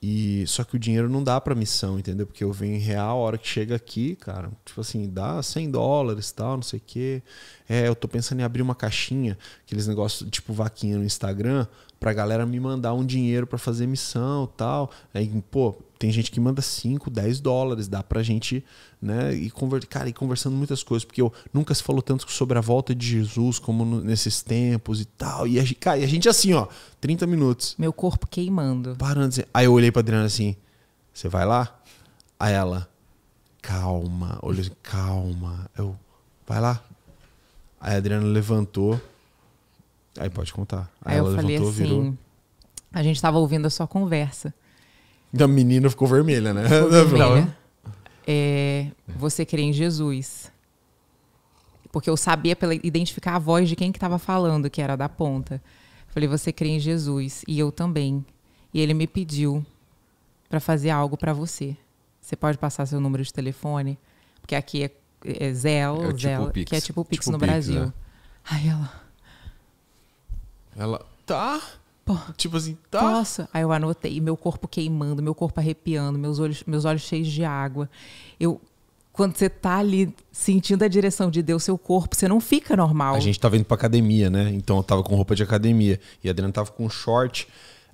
e só que o dinheiro não dá para missão, entendeu? Porque eu venho em real, a hora que chega aqui, cara, tipo assim, dá 100 dólares, tal, não sei o quê. É, eu tô pensando em abrir uma caixinha, aqueles negócios tipo vaquinha no Instagram, pra galera me mandar um dinheiro para fazer missão, tal. Aí, pô, tem gente que manda 5, 10 dólares, dá pra gente, né, e conversar e conversando muitas coisas, porque eu nunca se falou tanto sobre a volta de Jesus como no, nesses tempos e tal. E a, gente, cara, e a gente é assim, ó, 30 minutos. Meu corpo queimando. Parando. Assim. Aí eu olhei pra Adriana assim: "Você vai lá?" Aí ela: "Calma". olha, assim: "Calma". Eu: "Vai lá". Aí a Adriana levantou. Aí pode contar. Aí, Aí ela eu levantou, falei assim, virou. A gente estava ouvindo a sua conversa. A menina ficou vermelha, né? Ficou vermelha. É, você crê em Jesus. Porque eu sabia pela, identificar a voz de quem que estava falando, que era da ponta. Falei, você crê em Jesus e eu também. E ele me pediu para fazer algo para você. Você pode passar seu número de telefone, porque aqui é, é Zelo, é tipo que é tipo o Pix tipo no Pix, Brasil. Né? Aí ela. Ela. Tá. Pô. Tipo assim, tá. Nossa, aí eu anotei, meu corpo queimando, meu corpo arrepiando, meus olhos, meus olhos cheios de água. Eu quando você tá ali sentindo a direção de Deus, seu corpo, você não fica normal. A gente tava indo pra academia, né? Então eu tava com roupa de academia. E a Adriana tava com um short.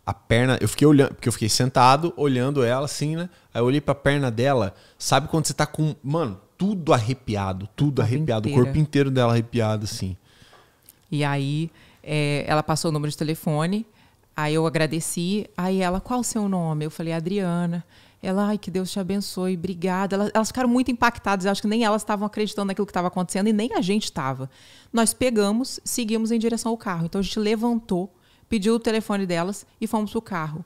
A perna, eu fiquei olhando, porque eu fiquei sentado, olhando ela assim, né? Aí eu olhei pra perna dela. Sabe quando você tá com. Mano, tudo arrepiado, tudo arrepiado. Inteira. O corpo inteiro dela arrepiado, assim. E aí é, ela passou o número de telefone. Aí eu agradeci. Aí ela, qual o seu nome? Eu falei, Adriana. Ela, ai, que Deus te abençoe, obrigada. Elas, elas ficaram muito impactadas. Eu acho que nem elas estavam acreditando naquilo que estava acontecendo e nem a gente estava. Nós pegamos, seguimos em direção ao carro. Então a gente levantou, pediu o telefone delas e fomos para o carro.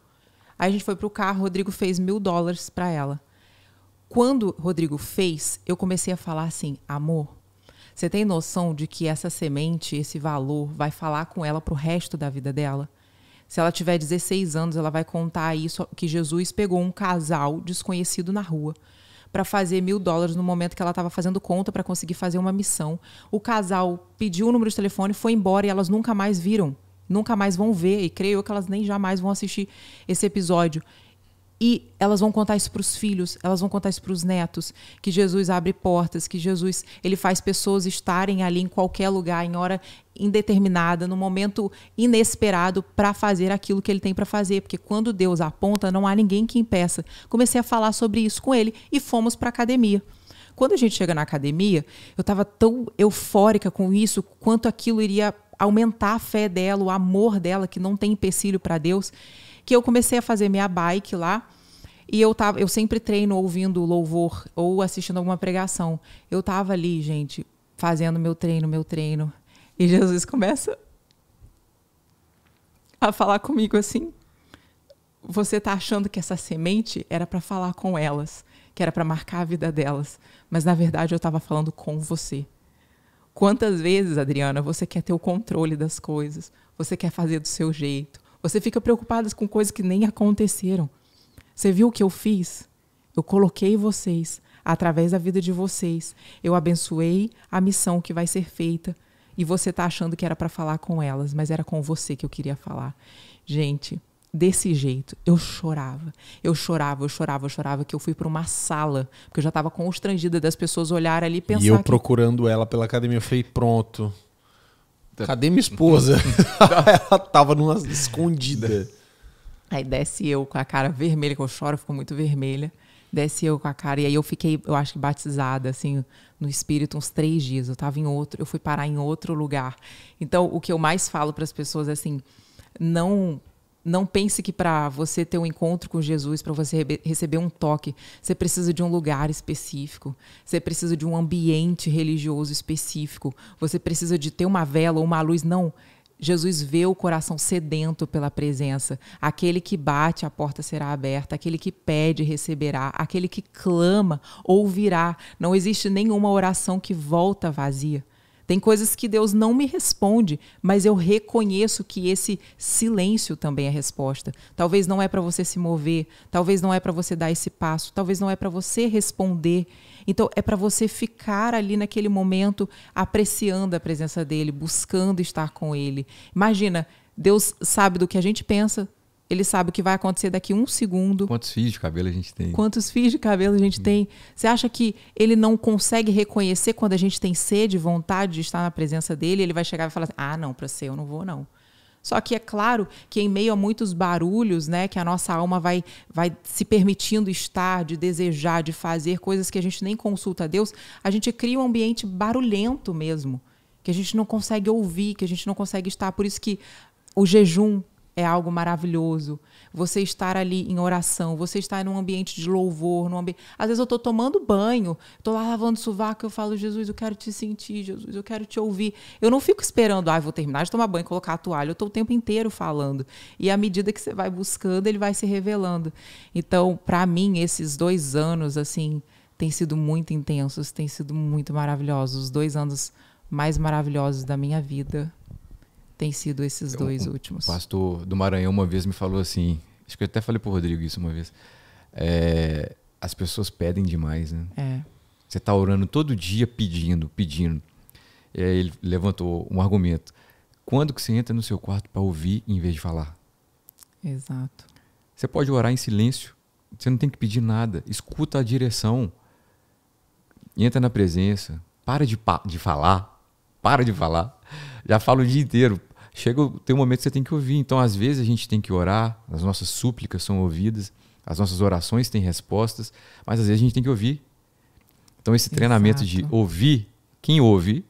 Aí a gente foi para o carro, Rodrigo fez mil dólares para ela. Quando Rodrigo fez, eu comecei a falar assim: amor, você tem noção de que essa semente, esse valor, vai falar com ela para o resto da vida dela? Se ela tiver 16 anos, ela vai contar isso que Jesus pegou um casal desconhecido na rua para fazer mil dólares no momento que ela estava fazendo conta para conseguir fazer uma missão. O casal pediu o número de telefone, foi embora e elas nunca mais viram. Nunca mais vão ver, e creio eu que elas nem jamais vão assistir esse episódio. E elas vão contar isso para os filhos, elas vão contar isso para os netos, que Jesus abre portas, que Jesus ele faz pessoas estarem ali em qualquer lugar, em hora indeterminada, no momento inesperado para fazer aquilo que ele tem para fazer, porque quando Deus aponta, não há ninguém que impeça. Comecei a falar sobre isso com ele e fomos para a academia quando a gente chega na academia, eu estava tão eufórica com isso, quanto aquilo iria aumentar a fé dela, o amor dela, que não tem empecilho para Deus que eu comecei a fazer minha bike lá. E eu tava, eu sempre treino ouvindo louvor ou assistindo alguma pregação. Eu tava ali, gente, fazendo meu treino, meu treino. E Jesus começa a falar comigo assim: "Você tá achando que essa semente era para falar com elas, que era para marcar a vida delas, mas na verdade eu tava falando com você." Quantas vezes, Adriana, você quer ter o controle das coisas, você quer fazer do seu jeito, você fica preocupada com coisas que nem aconteceram. Você viu o que eu fiz? Eu coloquei vocês através da vida de vocês. Eu abençoei a missão que vai ser feita e você está achando que era para falar com elas, mas era com você que eu queria falar. Gente, desse jeito, eu chorava. Eu chorava, eu chorava, eu chorava que eu fui para uma sala, porque eu já estava constrangida das pessoas olharem ali e pensar E eu que... procurando ela pela academia, eu falei, pronto. Cadê minha esposa? Ela tava numa escondida. Aí desce eu com a cara vermelha, que eu choro, ficou muito vermelha. Desce eu com a cara. E aí eu fiquei, eu acho que batizada, assim, no espírito uns três dias. Eu tava em outro, eu fui parar em outro lugar. Então, o que eu mais falo para as pessoas é assim: não não pense que para você ter um encontro com Jesus, para você receber um toque, você precisa de um lugar específico, você precisa de um ambiente religioso específico, você precisa de ter uma vela ou uma luz. Não. Jesus vê o coração sedento pela presença. Aquele que bate, a porta será aberta. Aquele que pede, receberá. Aquele que clama, ouvirá. Não existe nenhuma oração que volta vazia. Tem coisas que Deus não me responde, mas eu reconheço que esse silêncio também é resposta. Talvez não é para você se mover, talvez não é para você dar esse passo, talvez não é para você responder. Então é para você ficar ali naquele momento apreciando a presença dele, buscando estar com ele. Imagina, Deus sabe do que a gente pensa, ele sabe o que vai acontecer daqui um segundo. Quantos fios de cabelo a gente tem? Quantos fios de cabelo a gente hum. tem? Você acha que ele não consegue reconhecer quando a gente tem sede, vontade de estar na presença dele? Ele vai chegar e falar: assim, ah, não, para ser eu não vou não. Só que é claro que em meio a muitos barulhos, né, que a nossa alma vai, vai se permitindo estar, de desejar, de fazer coisas que a gente nem consulta a Deus, a gente cria um ambiente barulhento mesmo, que a gente não consegue ouvir, que a gente não consegue estar. Por isso que o jejum é algo maravilhoso. Você estar ali em oração, você estar num ambiente de louvor, num ambiente... Às vezes eu estou tomando banho, estou lá lavando sovaco, eu falo, Jesus, eu quero te sentir, Jesus, eu quero te ouvir. Eu não fico esperando, ah, vou terminar de tomar banho, colocar a toalha. Eu estou o tempo inteiro falando. E à medida que você vai buscando, ele vai se revelando. Então, para mim, esses dois anos, assim, têm sido muito intensos, têm sido muito maravilhosos. Os dois anos mais maravilhosos da minha vida tem sido esses dois um, últimos. O pastor do Maranhão uma vez me falou assim, acho que eu até falei para o Rodrigo isso uma vez, é, as pessoas pedem demais, né? É. Você está orando todo dia pedindo, pedindo. E aí ele levantou um argumento. Quando que você entra no seu quarto para ouvir em vez de falar? Exato. Você pode orar em silêncio. Você não tem que pedir nada. Escuta a direção. Entra na presença. Para de, pa de falar. Para de falar. Já falo o dia inteiro chega, tem um momento que você tem que ouvir. Então, às vezes, a gente tem que orar, as nossas súplicas são ouvidas, as nossas orações têm respostas, mas às vezes a gente tem que ouvir. Então, esse Exato. treinamento de ouvir, quem ouve,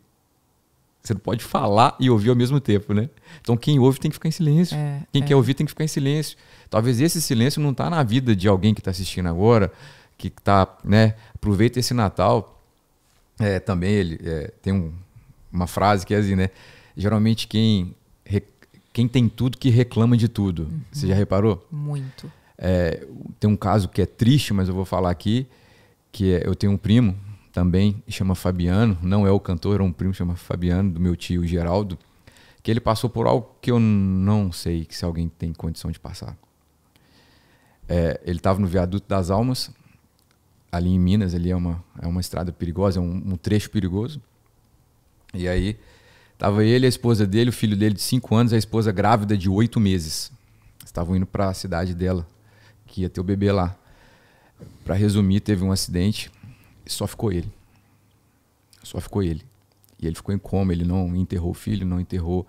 você não pode falar e ouvir ao mesmo tempo, né? Então, quem ouve tem que ficar em silêncio. É, quem é. quer ouvir tem que ficar em silêncio. Talvez esse silêncio não está na vida de alguém que está assistindo agora, que está, né? Aproveita esse Natal. É, também ele é, tem um, uma frase que é assim, né? Geralmente quem quem tem tudo que reclama de tudo. Uhum. Você já reparou? Muito. É, tem um caso que é triste, mas eu vou falar aqui, que é, eu tenho um primo também, chama Fabiano, não é o cantor, é um primo, chama Fabiano, do meu tio Geraldo, que ele passou por algo que eu não sei se alguém tem condição de passar. É, ele estava no viaduto das Almas, ali em Minas, ali é uma, é uma estrada perigosa, é um, um trecho perigoso, e aí Tava ele, a esposa dele, o filho dele de 5 anos, a esposa grávida de 8 meses. Estavam indo para a cidade dela, que ia ter o bebê lá. Para resumir, teve um acidente e só ficou ele. Só ficou ele. E ele ficou em coma, ele não enterrou o filho, não enterrou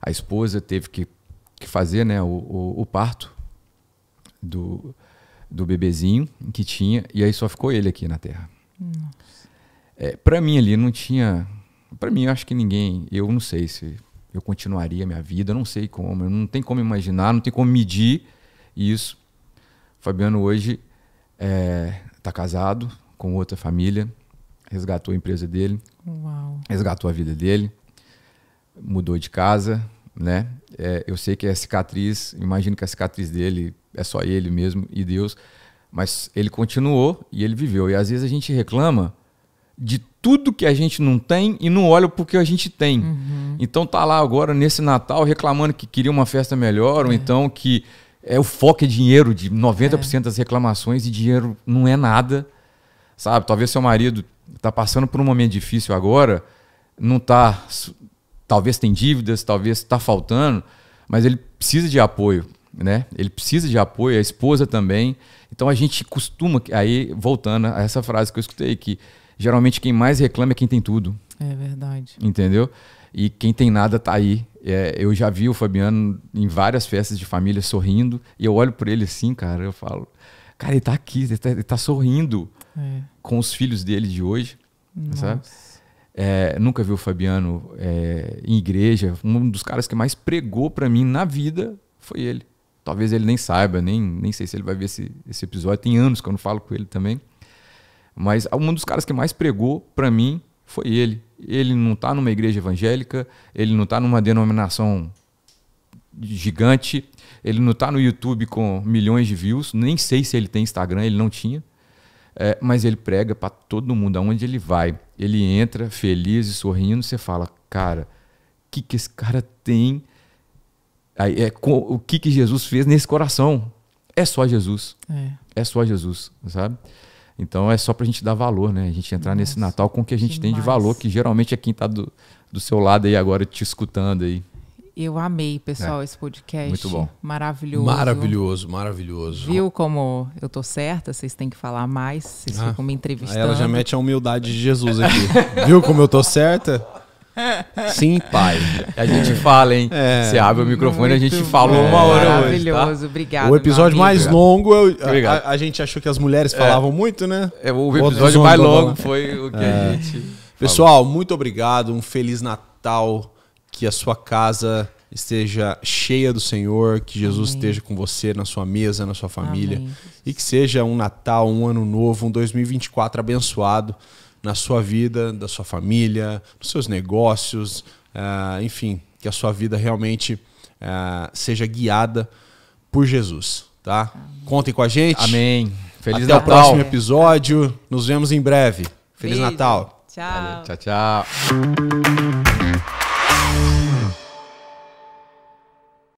a esposa, teve que, que fazer né, o, o, o parto do, do bebezinho que tinha, e aí só ficou ele aqui na Terra. Nossa. É, para mim ali não tinha para mim, eu acho que ninguém. Eu não sei se eu continuaria a minha vida, eu não sei como, eu não tem como imaginar, não tem como medir isso. O Fabiano hoje eh, tá casado com outra família, resgatou a empresa dele, Uau. resgatou a vida dele, mudou de casa, né? É, eu sei que é cicatriz, imagino que a cicatriz dele é só ele mesmo e Deus, mas ele continuou e ele viveu. E às vezes a gente reclama de tudo que a gente não tem e não olha que a gente tem. Uhum. Então tá lá agora nesse Natal reclamando que queria uma festa melhor, é. ou então que é o foco é dinheiro, de 90% é. das reclamações e dinheiro não é nada. Sabe? Talvez seu marido tá passando por um momento difícil agora, não tá talvez tem dívidas, talvez está faltando, mas ele precisa de apoio, né? Ele precisa de apoio, a esposa também. Então a gente costuma aí voltando a essa frase que eu escutei que geralmente quem mais reclama é quem tem tudo. É verdade. Entendeu? E quem tem nada tá aí. É, eu já vi o Fabiano em várias festas de família sorrindo, e eu olho por ele assim, cara, eu falo, cara, ele tá aqui, ele tá, ele tá sorrindo é. com os filhos dele de hoje, Nossa. sabe? É, nunca vi o Fabiano é, em igreja. Um dos caras que mais pregou para mim na vida foi ele. Talvez ele nem saiba, nem, nem sei se ele vai ver esse, esse episódio. Tem anos que eu não falo com ele também. Mas um dos caras que mais pregou para mim foi ele. Ele não está numa igreja evangélica, ele não está numa denominação gigante, ele não está no YouTube com milhões de views, nem sei se ele tem Instagram, ele não tinha. É, mas ele prega para todo mundo, aonde ele vai. Ele entra feliz e sorrindo, você fala, cara, o que, que esse cara tem? Aí, é, com, o que, que Jesus fez nesse coração? É só Jesus. É, é só Jesus, sabe? Então é só para a gente dar valor, né? A gente entrar Nossa, nesse Natal com o que a gente demais. tem de valor, que geralmente é quem está do, do seu lado aí agora te escutando aí. Eu amei, pessoal, é. esse podcast. Muito bom. Maravilhoso. Maravilhoso, maravilhoso. Viu como eu tô certa? Vocês têm que falar mais, vocês ah, ficam me entrevistando. Ela já mete a humildade de Jesus aqui. Viu como eu tô certa? Sim, pai. A gente é. fala, hein? É, Você abre o microfone e a gente falou uma hora hoje. Tá? Maravilhoso, tá? obrigado. O episódio mais longo, eu, a, a, gente achou que as mulheres é. falavam é, muito, né? É, o episódio mais longo foi o que a é. gente. Pessoal, falou. muito obrigado. Um Feliz Natal. Que a sua casa esteja cheia do Senhor, que Jesus Amém. esteja com você, na sua mesa, na sua família. Amém. E que seja um Natal, um ano novo, um 2024 abençoado na sua vida, da sua família, nos seus negócios, uh, enfim, que a sua vida realmente uh, seja guiada por Jesus, tá? Contem com a gente. Amém. Feliz Até Natal. Até o próximo episódio. Nos vemos em breve. Feliz Beijo. Natal. Tchau. Valeu. Tchau, tchau.